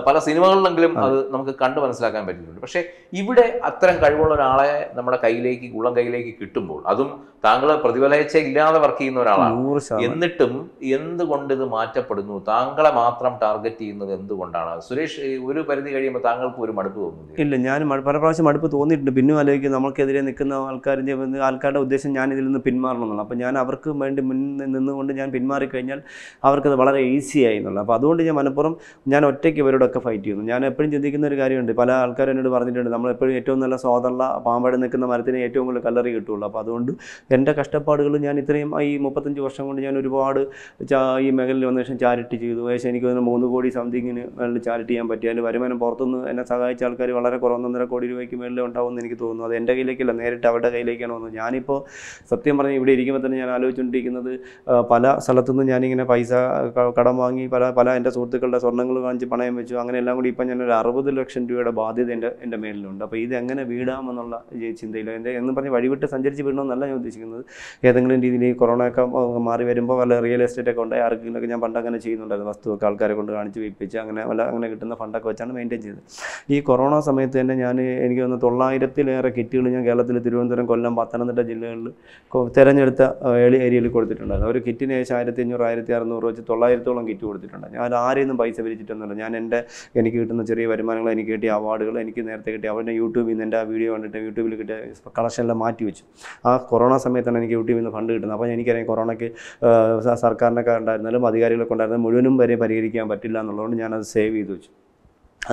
പല സിനിമകളിലെങ്കിലും അത് നമുക്ക് കണ്ടു മനസ്സിലാക്കാൻ പറ്റുന്നുണ്ട് പക്ഷേ ഇവിടെ അത്തരം കഴിവുള്ള ഒരാളെ നമ്മുടെ കയ്യിലേക്ക് ഗുളം കയ്യിലേക്ക് കിട്ടുമ്പോൾ അതും താങ്കൾ പ്രതിഫലയച്ച ഇല്ലാതെ വർക്ക് ചെയ്യുന്ന ഒരാളാണ് എന്നിട്ടും എന്തുകൊണ്ട് ഇത് മാറ്റപ്പെടുന്നു താങ്കളെ മാത്രം ടാർഗറ്റ് ചെയ്യുന്നത് എന്തുകൊണ്ടാണ് സുരേഷ് ഒരു പരിധി കഴിയുമ്പോൾ താങ്കൾക്ക് ഒരു മടുപ്പ് തോന്നുന്നു ഇല്ല ഞാൻ പല പ്രാവശ്യം മടുപ്പ് തോന്നിയിട്ടുണ്ട് പിന്നെ ആലോചിക്കും നമുക്കെതിരെ നിൽക്കുന്ന ആൾക്കാരുടെ ആൾക്കാരുടെ ഉദ്ദേശം ഞാൻ ഇതിൽ നിന്ന് പിന്മാറണം എന്നാണ് അപ്പം ഞാൻ അവർക്ക് വേണ്ടി മുൻ നിന്നുകൊണ്ട് ഞാൻ പിന്മാറിക്കഴിഞ്ഞാൽ അവർക്കത് വളരെ ഈസിയായി എന്നുള്ളത് അപ്പോൾ അതുകൊണ്ട് ഞാൻ മലപ്പുറം ഞാൻ ഒറ്റയ്ക്ക് ഇവരോടൊക്കെ ഫൈറ്റ് ചെയ്യുന്നു ഞാൻ എപ്പോഴും ചിന്തിക്കുന്ന ഒരു കാര്യമുണ്ട് പല ആൾക്കാരും എന്നോട് പറഞ്ഞിട്ടുണ്ട് നമ്മൾ എപ്പോഴും ഏറ്റവും നല്ല സ്വാതള്ള പാമ്പാടി നിൽക്കുന്ന മരത്തിന് ഏറ്റവും കൂടുതൽ കല്ലറി കിട്ടുള്ളൂ അപ്പോൾ അതുകൊണ്ട് എൻ്റെ കഷ്ടപ്പാടുകൾ ഞാൻ ഇത്രയും ഈ മുപ്പത്തഞ്ച് വർഷം കൊണ്ട് ഞാൻ ഒരുപാട് ഈ മേഖലയിൽ വന്ന ശേഷം ചാരിറ്റി ചെയ്തു ഏകദേശം എനിക്ക് തന്നെ മൂന്ന് കോടി സംതിങ്ങിന് മേളിൽ ചാരിറ്റി ചെയ്യാൻ പറ്റി അതിൽ വരുമാനം പുറത്തുനിന്ന് എന്നെ സഹായിച്ച ആൾക്കാർ വളരെ കുറവ് കോടി രൂപയ്ക്ക് മേളിൽ ഉണ്ടാവുമെന്ന് എനിക്ക് തോന്നുന്നു അത് എൻ്റെ കയ്യിലേക്കല്ല നേരിട്ട് അവരുടെ കയ്യിലേക്കാണ് വന്നത് ഞാനിപ്പോൾ സത്യം പറഞ്ഞാൽ ഇവിടെ ഇരിക്കുമ്പോൾ തന്നെ ഞാൻ ആലോചിച്ചുകൊണ്ടിരിക്കുന്നത് പല സ്ഥലത്തുനിന്ന് ഞാനിങ്ങനെ പൈസ കടം വാങ്ങി പല പല എൻ്റെ സുഹൃത്തുക്കളുടെ സ്വർണ്ണങ്ങൾ വാങ്ങിച്ച് പണയം വെച്ചു അങ്ങനെയെല്ലാം കൂടി ഇപ്പം ഞാനൊരു അറുപത് ലക്ഷം രൂപയുടെ ബാധ്യത എൻ്റെ എൻ്റെ മേലിലുണ്ട് അപ്പോൾ ഇത് എങ്ങനെ വീടാമെന്നുള്ള ചിന്തയിൽ എൻ്റെ എന്ന് പറഞ്ഞ് വഴിവിട്ട് സഞ്ചരിച്ച് വീടണമെന്നല്ല ഞാൻ ഉദ്ദേശിക്കുന്നത് ഏതെങ്കിലും രീതിയിൽ ഈ കൊറോണയൊക്കെ മാറി വരുമ്പോൾ വല്ല റിയൽ എസ്റ്റേറ്റ് ഒക്കെ ഉണ്ടായി ആർക്കെങ്കിലുമൊക്കെ ഞാൻ പണ്ട് അങ്ങനെ ചെയ്യുന്നുണ്ടായിരുന്നു വസ്തുവൊക്കെ ആൾക്കാരെ കൊണ്ട് കാണിച്ച് വിപ്പിച്ച് അങ്ങനെ വല്ല അങ്ങനെ കിട്ടുന്ന ഫണ്ടൊക്കെ വെച്ചാണ് മെയിൻറ്റെയിൻ ചെയ്തത് ഈ കൊറോണ സമയത്ത് തന്നെ ഞാൻ എനിക്ക് തോന്നുന്നു തൊള്ളായിരത്തിലേറെ കിറ്റുകൾ ഞാൻ കേരളത്തിൽ തിരുവനന്തപുരം കൊല്ലം പത്തനംതിട്ട ജില്ലകളിൽ തിരഞ്ഞെടുത്ത ഏരിയയിൽ കൊടുത്തിട്ടുണ്ട് കൊടുക്കുന്നത് ഒരു കിറ്റിന് ഏകദേശം ആയിരത്തി അഞ്ഞൂറ് ആയിരത്തി അറുന്നൂറ് വെച്ച് തൊള്ളായിരത്തോളം കിറ്റ് കൊടുത്തിട്ടുണ്ട് ഞാൻ ആരെയൊന്നും പൈസ പിരിച്ചിട്ടൊന്നുമില്ല ഞാൻ എൻ്റെ എനിക്ക് കിട്ടുന്ന ചെറിയ വരുമാനങ്ങൾ എനിക്ക് കിട്ടിയ അവാർഡുകൾ എനിക്ക് നേരത്തെ കിട്ടിയ അവരുടെ യൂട്യൂബിൽ നിന്ന് എൻ്റെ ആ വീഡിയോ കണ്ടിട്ട് യൂട്യൂബിൽ കിട്ടിയ കളക്ഷനെല്ലാം മാറ്റി വെച്ചു ആ കൊറോണ സമയത്താണ് എനിക്ക് യൂട്യൂബിൽ നിന്ന് ഫണ്ട് കിട്ടുന്നത് അപ്പോൾ എനിക്കറിയാം കൊറോണയ്ക്ക് സർക്കാരിനൊക്കെ ഉണ്ടായിരുന്നാലും അധികാരികളൊക്കെ ഉണ്ടായിരുന്നാലും മുഴുവനും വരെ പരിഹരിക്കാൻ പറ്റില്ല എന്നുള്ളതുകൊണ്ട് ഞാനത് സേവ് ചെയ്ത് വെച്ചു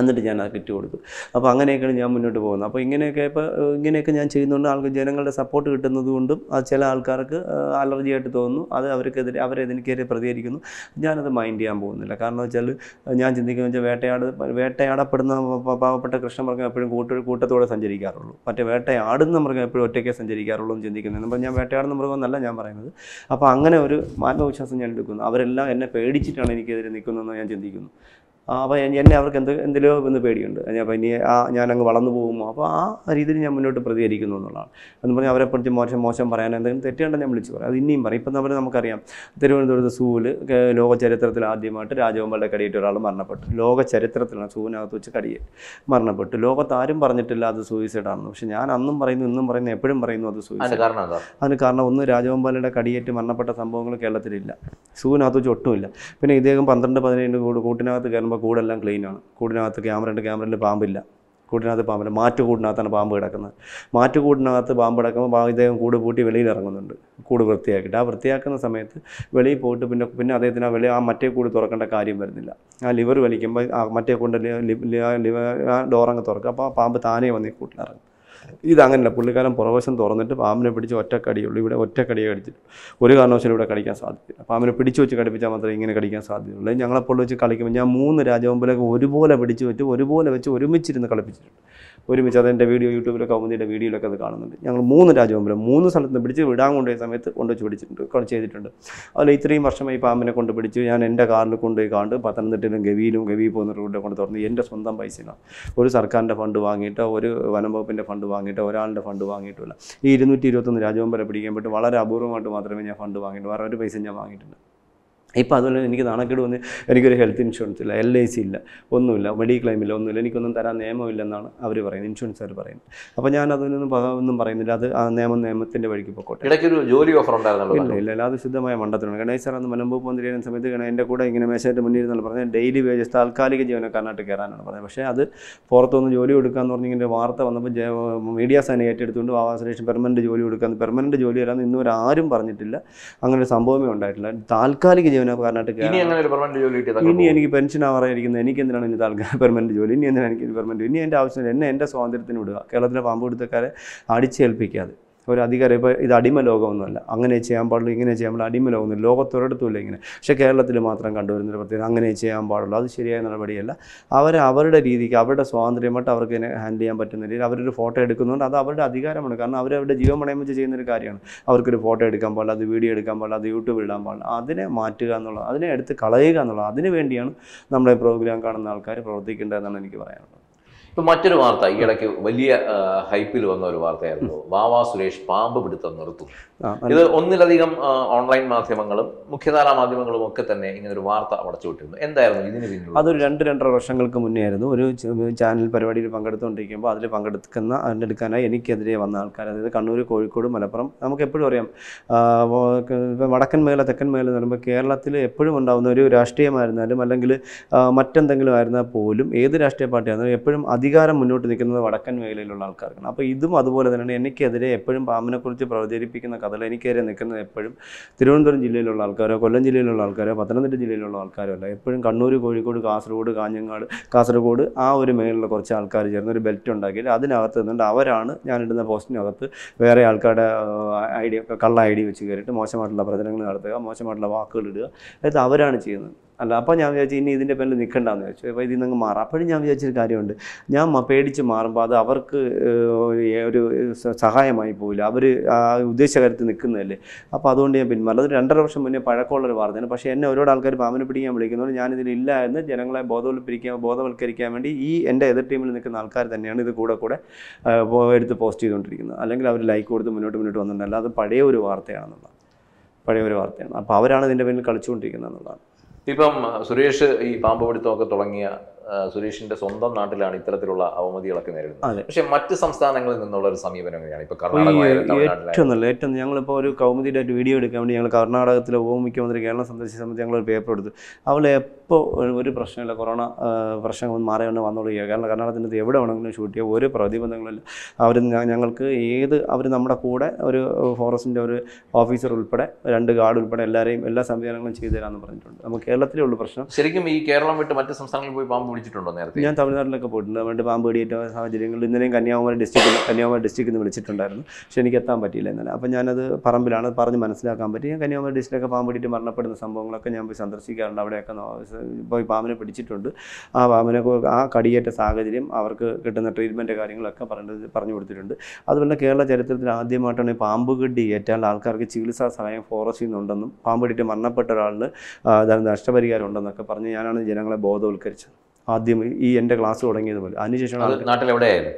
എന്നിട്ട് ഞാൻ അത് കിറ്റ് കൊടുക്കും അപ്പോൾ അങ്ങനെയൊക്കെയാണ് ഞാൻ മുന്നോട്ട് പോകുന്നത് അപ്പോൾ ഇങ്ങനെയൊക്കെ ഇപ്പോൾ ഇങ്ങനെയൊക്കെ ഞാൻ ചെയ്യുന്നതുകൊണ്ട് ആൾക്ക് ജനങ്ങളുടെ സപ്പോർട്ട് കിട്ടുന്നത് കൊണ്ടും ചില ആൾക്കാർക്ക് അലർജി ആയിട്ട് തോന്നുന്നു അത് അവർക്കെതിരെ അവരെതിനെതിരെ പ്രതികരിക്കുന്നു ഞാനത് മൈൻഡ് ചെയ്യാൻ പോകുന്നില്ല കാരണം വെച്ചാൽ ഞാൻ ചിന്തിക്കുന്നത് വെച്ചാൽ വേട്ടയാട് വേട്ടയാടപ്പെടുന്ന പാവപ്പെട്ട മൃഗം എപ്പോഴും കൂട്ട കൂട്ടത്തോടെ സഞ്ചരിക്കാറുള്ളൂ മറ്റേ വേട്ടയാടുന്ന മൃഗം എപ്പോഴും ഒറ്റയ്ക്ക് സഞ്ചരിക്കാറുള്ളൂ എന്ന് ചിന്തിക്കുന്നത് അപ്പോൾ ഞാൻ വേട്ടയാടുന്ന മൃഗം എന്നല്ല ഞാൻ പറയുന്നത് അപ്പോൾ അങ്ങനെ ഒരു ആത്മവിശ്വാസം ഞാൻ എടുക്കുന്നു അവരെല്ലാം എന്നെ പേടിച്ചിട്ടാണ് എനിക്കെതിരെ നിൽക്കുന്നതെന്ന് ഞാൻ ചിന്തിക്കുന്നു അപ്പോൾ എന്നെ അവർക്ക് എന്ത് എന്തെങ്കിലോ എന്ന് പേടിയുണ്ട് അപ്പോൾ ഇനി ആ അങ്ങ് വളർന്നു പോകുമോ അപ്പോൾ ആ രീതിയിൽ ഞാൻ മുന്നോട്ട് പ്രതികരിക്കുന്നു എന്നുള്ളതാണ് എന്ന് പറഞ്ഞാൽ അവരെ പറ്റി മോശം മോശം പറയാൻ എന്തെങ്കിലും തെറ്റുണ്ടെങ്കിൽ ഞാൻ വിളിച്ചു പറയാം അത് ഇനിയും പറയും ഇപ്പം നമ്മൾ നമുക്കറിയാം തിരുവനന്തപുരത്ത് സൂവിൽ ലോക ചരിത്രത്തിൽ ആദ്യമായിട്ട് രാജകുമാരുടെ കടിയേറ്റ് ഒരാൾ മരണപ്പെട്ടു ലോക ചരിത്രത്തിലാണ് സൂവിനകത്ത് വെച്ച് കടിയെ മരണപ്പെട്ടു ആരും പറഞ്ഞിട്ടില്ല അത് സൂയിസൈഡാണെന്ന് പക്ഷേ ഞാൻ അന്നും പറയുന്നു ഇന്നും പറയുന്നു എപ്പോഴും പറയുന്നു അത് സൂയിസൈഡ് അതിന് കാരണം ഒന്ന് രാജകുമാരുടെ കടിയേറ്റ് മരണപ്പെട്ട സംഭവങ്ങൾ കേരളത്തിലില്ല സൂവിനകത്ത് വെച്ച് ഒട്ടുമില്ല പിന്നെ ഇദ്ദേഹം പന്ത്രണ്ട് പതിനേഴ് കൂട്ടിനകത്ത് കയറുമ്പോൾ നോക്കുമ്പോൾ കൂടെല്ലാം ക്ലീനാണ് കൂടിനകത്ത് ക്യാമറയുണ്ട് ക്യാമറയിൽ പാമ്പില്ല കൂടിനകത്ത് പാമ്പില്ല മാറ്റുകൂടിനകത്താണ് പാമ്പ് കിടക്കുന്നത് മാറ്റുകൂടിനകത്ത് പാമ്പ് കിടക്കുമ്പോൾ ഇദ്ദേഹം കൂട് പൂട്ടി വെളിയിൽ ഇറങ്ങുന്നുണ്ട് കൂട് വൃത്തിയാക്കിയിട്ട് ആ വൃത്തിയാക്കുന്ന സമയത്ത് വെളിയിൽ പോയിട്ട് പിന്നെ പിന്നെ അദ്ദേഹത്തിന് ആ വെളി ആ മറ്റേ കൂട് തുറക്കേണ്ട കാര്യം വരുന്നില്ല ആ ലിവർ വലിക്കുമ്പോൾ ആ മറ്റേ കൊണ്ട് ലിവർ ആ ഡോറങ്ങ് തുറക്കുക അപ്പോൾ ആ പാമ്പ് താനേ വന്ന് ഈ കൂട്ടിലിറങ്ങും ഇതങ്ങനെയല്ല പുള്ളിക്കാലം പുറവശം തുറന്നിട്ട് പാമ്പിനെ പിടിച്ച് ഒറ്റക്കടിയുള്ളൂ ഇവിടെ ഒറ്റക്കടിയെ കടിച്ചിട്ട് ഒരു കാരണവശാലും ഇവിടെ കടിക്കാൻ സാധിക്കില്ല പാമ്പിനെ പിടിച്ചു വെച്ച് കടിപ്പിച്ചാൽ മാത്രമേ ഇങ്ങനെ കടിക്കാൻ സാധ്യതയുള്ളൂ ഞങ്ങളെപ്പോൾ വെച്ച് കളിക്കുമ്പോൾ ഞാൻ മൂന്ന് രാജവമ്പലൊക്കെ ഒരുപോലെ പിടിച്ചു വെച്ച് ഒരുപോലെ വെച്ച് ഒരുമിച്ചിരുന്ന് കളിപ്പിച്ചിട്ടുണ്ട് ഒരുമിച്ച് അതെൻ്റെ വീഡിയോ യൂട്യൂബിലൊക്കെ കൗമുദിയുടെ വീഡിയോയിലൊക്കെ അത് കാണുന്നുണ്ട് ഞങ്ങൾ മൂന്ന് രാജവമ്പലം മൂന്ന് സ്ഥലത്ത് പിടിച്ച് വിടാൻ കൊണ്ടുപോയ സമയത്ത് കൊണ്ടുവച്ച് പിടിച്ചിട്ടുണ്ട് ചെയ്തിട്ടുണ്ട് അതുപോലെ ഇത്രയും വർഷമായി പാമ്പിനെ കൊണ്ട് പിടിച്ച് ഞാൻ എൻ്റെ കാറിൽ കൊണ്ടുപോയി കാണ്ട് പത്തനംതിട്ടയിലും ഗവിയിലും ഗവി പോകുന്ന റൂട്ടിൽ കൊണ്ട് തുറന്ന് എൻ്റെ സ്വന്തം പൈസയാണ് ഒരു സർക്കാരിൻ്റെ ഫണ്ട് വാങ്ങിയിട്ടോ ഒരു വനം വകുപ്പിൻ്റെ ഫണ്ട് വാങ്ങിയിട്ടോ ഒരാളുടെ ഫണ്ട് വാങ്ങിയിട്ടില്ല ഈ ഇരുന്നൂറ്റി ഇരുപത്തൊന്ന് രാജവമ്പലം പിടിക്കാൻ പറ്റും വളരെ അപൂർവമായിട്ട് മാത്രമേ ഞാൻ ഫണ്ട് വാങ്ങിയിട്ടുള്ളൂ വേറെ ഒരു പൈസ ഞാൻ വാങ്ങിയിട്ടുണ്ട് ഇപ്പോൾ അതുപോലെ എനിക്ക് നാണക്കേട് വന്ന് എനിക്കൊരു ഹെൽത്ത് ഇൻഷുറൻസ് ഇല്ല എൽ ഐ സി ഇല്ല ഒന്നുമില്ല മെഡിക്കൽ ക്ലെയിമില്ല ഒന്നുമില്ല എനിക്കൊന്നും തരാൻ നിയമമില്ലെന്നാണ് അവർ പറയുന്നത് ഇൻഷുറൻസുകാർ പറയുന്നത് അപ്പോൾ ഞാൻ അതിനൊന്നും ഒന്നും പറയുന്നില്ല അത് ആ നിയമം നിയമത്തിൻ്റെ വഴിക്ക് പോക്കോട്ടെ ഇടയ്ക്ക് ഒരു ജോലി ഓഫർ ഉണ്ടായിരുന്നു ഇല്ല ഇല്ല അത് ശുദ്ധമായ മണ്ഡലത്തിലാണ് ഗണേശ് സാർ അന്ന് മലമ്പൂപ്പ് മന്ത്രിയായിരുന്ന സമയത്ത് എൻ്റെ കൂടെ ഇങ്ങനെ മേശയുടെ മുന്നിൽ നിന്നാണ് പറഞ്ഞത് ഡെയിലി വേജസ് താൽക്കാലിക ജീവനക്കാരനായിട്ട് കയറാനാണ് പറഞ്ഞത് പക്ഷേ അത് പുറത്തുനിന്ന് ജോലി കൊടുക്കാമെന്ന് പറഞ്ഞിങ്ങനെ വാർത്ത വന്നപ്പോൾ മീഡിയ അതിനെ ഏറ്റെടുത്തുകൊണ്ട് ആവാസരേഷൻ പെർമനൻറ്റ് ജോലി കൊടുക്കാൻ പെർമനൻറ്റ് ജോലി വരാമെന്ന് ഇന്നുവരെ ആരും പറഞ്ഞിട്ടില്ല അങ്ങനെ ഒരു സംഭവമേ ഉണ്ടായിട്ടില്ല താൽക്കാലിക ജീവൻ കാരണമായിട്ട് ഇനി ഒരു പെർമനന്റ് ഇനി എനിക്ക് പെൻഷൻ ആവാറായിരിക്കുന്നത് എനിക്ക് എന്തിനാണ് ഇനി താൽക്കാലിക പെർമനന്റ് ജോലി ഇനി എന്തിനാണ് എനിക്ക് പെർമനന്റ് ഇനി എൻ്റെ ആവശ്യം എന്നെ എൻ്റെ സ്വാതന്ത്ര്യത്തിന് വിടുക കേരളത്തിലെ പാമ്പ് പിടുത്തക്കാരെ അടിച്ചേൽപ്പിക്കാതെ ഒരു അധികാരം ഇപ്പോൾ ഇത് അടിമ ലോകമൊന്നുമല്ല അങ്ങനെ ചെയ്യാൻ പാടുള്ളൂ ഇങ്ങനെ ചെയ്യാൻ പാടില്ല അടിമ ലോകമൊന്നും ലോകത്തൊരിടത്തുമില്ല ഇങ്ങനെ പക്ഷെ കേരളത്തിൽ മാത്രം കണ്ടുവരുന്നൊരു പ്രത്യേകത അങ്ങനെ ചെയ്യാൻ പാടുള്ളൂ അത് ശരിയായ നടപടിയല്ല അവർ അവരുടെ രീതിക്ക് അവരുടെ സ്വാതന്ത്ര്യമായിട്ട് അവർക്ക് ഹാൻഡിൽ ചെയ്യാൻ പറ്റുന്ന രീതിയിൽ അവരൊരു ഫോട്ടോ എടുക്കുന്നുണ്ട് അത് അവരുടെ അധികാരമാണ് കാരണം അവർ അവരുടെ ജീവൻ പണയം വെച്ച് ചെയ്യുന്നൊരു കാര്യമാണ് അവർക്കൊരു ഫോട്ടോ എടുക്കാൻ പാടില്ല അത് വീഡിയോ എടുക്കാൻ പാടില്ല അത് യൂട്യൂബിൽ ഇടാൻ പാടില്ല അതിനെ മാറ്റുക എന്നുള്ളത് അതിനെ എടുത്ത് കളയുക എന്നുള്ളത് അതിനു വേണ്ടിയാണ് നമ്മുടെ പ്രോഗ്രാം കാണുന്ന ആൾക്കാർ പ്രവർത്തിക്കേണ്ടതെന്നാണ് എനിക്ക് പറയാനുള്ളത് ഇപ്പം മറ്റൊരു വാർത്ത ഈ ഇടയ്ക്ക് വലിയ ഹൈപ്പിൽ വന്ന ഒരു വാർത്തയായിരുന്നു വാവാ സുരേഷ് പാമ്പ് പിടുത്തം നിർത്തും ഇത് ഒന്നിലധികം ഓൺലൈൻ മാധ്യമങ്ങളും മുഖ്യധാരാ മാധ്യമങ്ങളും ഒക്കെ തന്നെ ഇങ്ങനെ ഒരു വാർത്ത അടച്ചുവിട്ടിരുന്നു എന്തായിരുന്നു ഇതിന് പിന്നിൽ അതൊരു രണ്ട് രണ്ടര വർഷങ്ങൾക്ക് മുന്നേ ആയിരുന്നു ഒരു ചാനൽ പരിപാടിയിൽ പങ്കെടുത്തുകൊണ്ടിരിക്കുമ്പോൾ അതിൽ പങ്കെടുക്കുന്ന അതിനെടുക്കാനായി എനിക്കെതിരെ വന്ന ആൾക്കാർ അതായത് കണ്ണൂർ കോഴിക്കോട് മലപ്പുറം നമുക്ക് എപ്പോഴും അറിയാം വടക്കൻ മേഖല തെക്കൻ മേഖല എന്ന് പറയുമ്പോൾ കേരളത്തിൽ എപ്പോഴും ഉണ്ടാകുന്ന ഒരു രാഷ്ട്രീയമായിരുന്നാലും അല്ലെങ്കിൽ മറ്റെന്തെങ്കിലും ആയിരുന്നാൽ പോലും ഏത് രാഷ്ട്രീയ പാർട്ടിയാണെങ്കിലും എപ്പോഴും അധികാരം മുന്നോട്ട് നിൽക്കുന്നത് വടക്കൻ മേഖലയിലുള്ള ആൾക്കാർക്കാണ് അപ്പോൾ ഇതും അതുപോലെ തന്നെയാണ് എനിക്കെതിരെ എപ്പോഴും പാമ്പിനെക്കുറിച്ച് പ്രചരിപ്പിക്കുന്ന കഥകൾ എനിക്കെതിരെ നിൽക്കുന്നത് എപ്പോഴും തിരുവനന്തപുരം ജില്ലയിലുള്ള ആൾക്കാരോ കൊല്ലം ജില്ലയിലുള്ള ആൾക്കാരോ പത്തനംതിട്ട ജില്ലയിലുള്ള ആൾക്കാരോ അല്ല എപ്പോഴും കണ്ണൂർ കോഴിക്കോട് കാസർഗോഡ് കാഞ്ഞങ്ങാട് കാസർഗോഡ് ആ ഒരു മേഖലയിലുള്ള കുറച്ച് ആൾക്കാർ ചേർന്ന് ഒരു ബെൽറ്റ് ഉണ്ടാക്കിയിട്ട് അതിനകത്ത് നിന്നുണ്ട് അവരാണ് ഞാനിടുന്ന പോസ്റ്റിനകത്ത് വേറെ ആൾക്കാരുടെ ഡി കള്ള ഐ ഡി വെച്ച് കയറിയിട്ട് മോശമായിട്ടുള്ള പ്രചരണങ്ങൾ നടത്തുക മോശമായിട്ടുള്ള വാക്കുകൾ ഇടുക അതായത് അവരാണ് ചെയ്യുന്നത് അല്ല അപ്പോൾ ഞാൻ വിചാരിച്ചു ഇനി ഇതിൻ്റെ പേരിൽ നിൽക്കണ്ടെന്ന് വിചാരിച്ചു അപ്പോൾ ഇതിൽ നിന്ന് മാറാം അപ്പോഴും ഞാൻ വിചാരിച്ചൊരു കാര്യമുണ്ട് ഞാൻ പേടിച്ച് മാറുമ്പോൾ അത് അവർക്ക് ഒരു സഹായമായി പോവില്ല അവർ ഉദ്ദേശ കാര്യത്തിൽ നിൽക്കുന്നതല്ലേ അപ്പോൾ അതുകൊണ്ട് ഞാൻ പിന്മാറി അതൊരു രണ്ടര വർഷം മുന്നേ പഴക്കമുള്ളൊരു വാർത്തയാണ് പക്ഷേ എന്നെ ഒരുപാട് ആൾക്കാർ പാമ്പിനെ പിടിക്കാൻ വിളിക്കുന്നതുകൊണ്ട് ഞാനിതിലില്ല എന്ന് ജനങ്ങളെ ബോധവൽപ്പിക്കാൻ ബോധവൽക്കരിക്കാൻ വേണ്ടി ഈ എൻ്റെ എതിർ ടീമിൽ നിൽക്കുന്ന ആൾക്കാർ തന്നെയാണ് ഇത് കൂടെ കൂടെ എടുത്ത് പോസ്റ്റ് ചെയ്തുകൊണ്ടിരിക്കുന്നത് അല്ലെങ്കിൽ അവർ ലൈക്ക് കൊടുത്ത് മുന്നോട്ട് മുന്നോട്ട് വന്നിട്ടുണ്ടല്ലോ അത് പഴയ ഒരു വാർത്തയാണെന്നുള്ളത് പഴയ ഒരു വാർത്തയാണ് അപ്പോൾ അവരാണ് ഇതിൻ്റെ പിന്നിൽ കളിച്ചുകൊണ്ടിരിക്കുന്നത് എന്നുള്ളതാണ് ഇപ്പം സുരേഷ് ഈ പാമ്പ് പിടുത്തമൊക്കെ തുടങ്ങിയ സുരേഷിന്റെ സ്വന്തം നാട്ടിലാണ് ഇത്തരത്തിലുള്ള അവമതികളൊക്കെ നേരിടുന്നത് പക്ഷെ മറ്റ് സംസ്ഥാനങ്ങളിൽ നിന്നുള്ള ഒരു സമീപനം ഇപ്പൊ ഏറ്റവും നല്ല ഏറ്റവും ഞങ്ങളിപ്പോൾ ഒരു കൗമുദിയുടെ വീഡിയോ എടുക്കാൻ വേണ്ടി ഞങ്ങൾ കർണാടകത്തിലെ ഉപമുഖ്യമന്ത്രി കേരളം സന്ദർശിച്ച സമയത്ത് ഞങ്ങളൊരു പേപ്പർ എടുത്തു അവൾ എപ്പോൾ ഒരു പ്രശ്നമില്ല കൊറോണ പ്രശ്നങ്ങൾ ഒന്ന് മാറി ഒന്ന് വന്നോളുക കാരണം കർണാടകത്തിൻ്റെ എവിടെ വേണമെങ്കിലും ഷൂട്ട് ചെയ്യുക ഒരു പ്രതിബന്ധങ്ങളില്ല അവർ ഞങ്ങൾക്ക് ഏത് അവർ നമ്മുടെ കൂടെ ഒരു ഫോറസ്റ്റിൻ്റെ ഒരു ഓഫീസർ ഉൾപ്പെടെ രണ്ട് ഗാർഡ് ഉൾപ്പെടെ എല്ലാവരെയും എല്ലാ സംവിധാനങ്ങളും ചെയ്തു തരാമെന്ന് പറഞ്ഞിട്ടുണ്ട് നമുക്ക് കേരളത്തിലുള്ള പ്രശ്നം ശരിക്കും ഈ കേരളം വിട്ട് മറ്റ് സംസ്ഥാനങ്ങളിൽ പോയി പാമ്പ് വിളിച്ചിട്ടുണ്ടോ നേരത്തെ ഞാൻ തമിഴ്നാട്ടിലൊക്കെ പോയിട്ടുണ്ട് വേണ്ടി പാമ്പ് കടിയേറ്റ സാഹചര്യങ്ങളിൽ ഇന്നലെയും കന്യാകുമാരി ഡിസ്ട്രിക്റ്റിൽ കന്യാകുമാരി ഡിസ്ട്രിക്റ്റ് നിന്ന് വിളിച്ചിട്ടുണ്ടായിരുന്നു പക്ഷേ എനിക്ക് എത്താൻ പറ്റിയില്ല ഇന്നലെ അപ്പോൾ ഞാനത് പറമ്പിലാണ് പറഞ്ഞ് മനസ്സിലാക്കാൻ പറ്റി ഞാൻ കന്യാകുമാരി ഡിസ്ട്രിക്റ്റിലൊക്കെ പാമ്പ് കടിയിട്ട് മരണപ്പെടുന്ന സംഭവങ്ങളൊക്കെ ഞാൻ പോയി സന്ദർശിക്കാറുണ്ട് അവിടെയൊക്കെ പോയി പാമ്പിനെ പിടിച്ചിട്ടുണ്ട് ആ പാമ്പിനെ ആ കടിയേറ്റ സാഹചര്യം അവർക്ക് കിട്ടുന്ന ട്രീറ്റ്മെൻറ്റ് കാര്യങ്ങളൊക്കെ പറഞ്ഞത് പറഞ്ഞു കൊടുത്തിട്ടുണ്ട് അതുപോലെ കേരള ചരിത്രത്തിൽ ആദ്യമായിട്ടാണ് ഈ പാമ്പ് കടി ഏറ്റാൽ ആൾക്കാർക്ക് ചികിത്സാ സഹായം ഫോറസ്റ്റിൽ നിന്നുണ്ടെന്നും പാമ്പ് കടിയിട്ട് മരണപ്പെട്ട ഒരാളിന് നഷ്ടപരിഹാരം ഉണ്ടെന്നൊക്കെ പറഞ്ഞ് ഞാനാണ് ജനങ്ങളെ ബോധവൽക്കരിച്ചത് ആദ്യം ഈ എൻ്റെ ക്ലാസ് തുടങ്ങിയതുപോലെ അതിനുശേഷം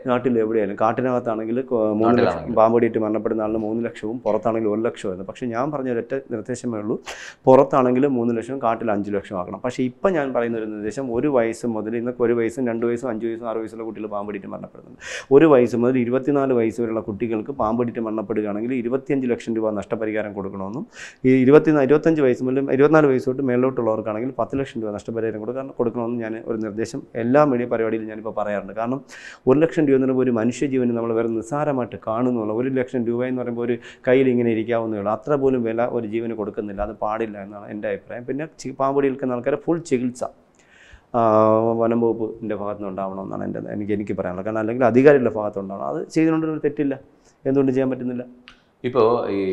നാട്ടിൽ എവിടെയായാലും കാട്ടിനകത്താണെങ്കിൽ മൂന്ന് ലക്ഷം പാമ്പടിയിട്ട് മരണപ്പെടുന്ന ആളിന് മൂന്ന് ലക്ഷവും പുറത്താണെങ്കിൽ ഒരു ആയിരുന്നു പക്ഷേ ഞാൻ പറഞ്ഞ ഒരൊറ്റ നിർദ്ദേശമേ ഉള്ളൂ പുറത്താണെങ്കിൽ മൂന്ന് ലക്ഷവും കാട്ടിൽ അഞ്ച് ലക്ഷം ആക്കണം പക്ഷേ ഇപ്പം ഞാൻ പറയുന്ന ഒരു നിർദ്ദേശം ഒരു വയസ്സ് മുതൽ ഇന്നൊക്കെ ഒരു വയസ്സും രണ്ട് വയസ്സും അഞ്ച് വയസ്സും ആറ് വയസ്സുള്ള കുട്ടികൾ പാമ്പടിയിട്ട് മരണപ്പെടുന്നുണ്ട് ഒരു വയസ്സ് മുതൽ ഇരുപത്തിനാല് വയസ്സ് വരെയുള്ള കുട്ടികൾക്ക് പാമ്പടിയിട്ട് മരണപ്പെടുകയാണെങ്കിൽ ഇരുപത്തിയഞ്ച് ലക്ഷം രൂപ നഷ്ടപരിഹാരം കൊടുക്കണമെന്നും ഈ ഇരുപത്തിനാല് ഇരുപത്തഞ്ച് വയസ്സ് മുതൽ ഇരുപത്തിനാല് വയസ്സ് തൊട്ട് മേലോട്ടുള്ളവർക്കാണെങ്കിൽ പത്ത് ലക്ഷം രൂപ നഷ്ടപരിഹാരം കൊടുക്കണം കൊടുക്കണമെന്നും ഞാൻ ഒരു നിർദ്ദേശം എല്ലാ മീഡിയ പരിപാടിയിലും ഞാനിപ്പോൾ പറയാറുണ്ട് കാരണം ഒരു ലക്ഷം രൂപ എന്ന് പറയുമ്പോൾ ഒരു മനുഷ്യജീവന് നമ്മൾ വേറെ നിസ്സാരമായിട്ട് കാണുന്നുള്ള ഒരു ലക്ഷം രൂപ എന്ന് പറയുമ്പോൾ ഒരു കയ്യിൽ ഇങ്ങനെ ഇരിക്കാവുന്നേ ഉള്ളൂ അത്ര പോലും വില ഒരു ജീവന് കൊടുക്കുന്നില്ല അത് പാടില്ല എന്നാണ് എൻ്റെ അഭിപ്രായം പിന്നെ പാമ്പൊടി നിൽക്കുന്ന ആൾക്കാരെ ഫുൾ ചികിത്സ വനം വകുപ്പിൻ്റെ ഉണ്ടാവണം എന്നാണ് എൻ്റെ എനിക്ക് എനിക്ക് പറയാനുള്ളത് കാരണം അല്ലെങ്കിൽ അധികാരികളുടെ ഭാഗത്തുണ്ടാവണം അത് ചെയ്തുകൊണ്ടൊരു തെറ്റില്ല എന്തുകൊണ്ട് ചെയ്യാൻ പറ്റുന്നില്ല ഇപ്പോൾ ഈ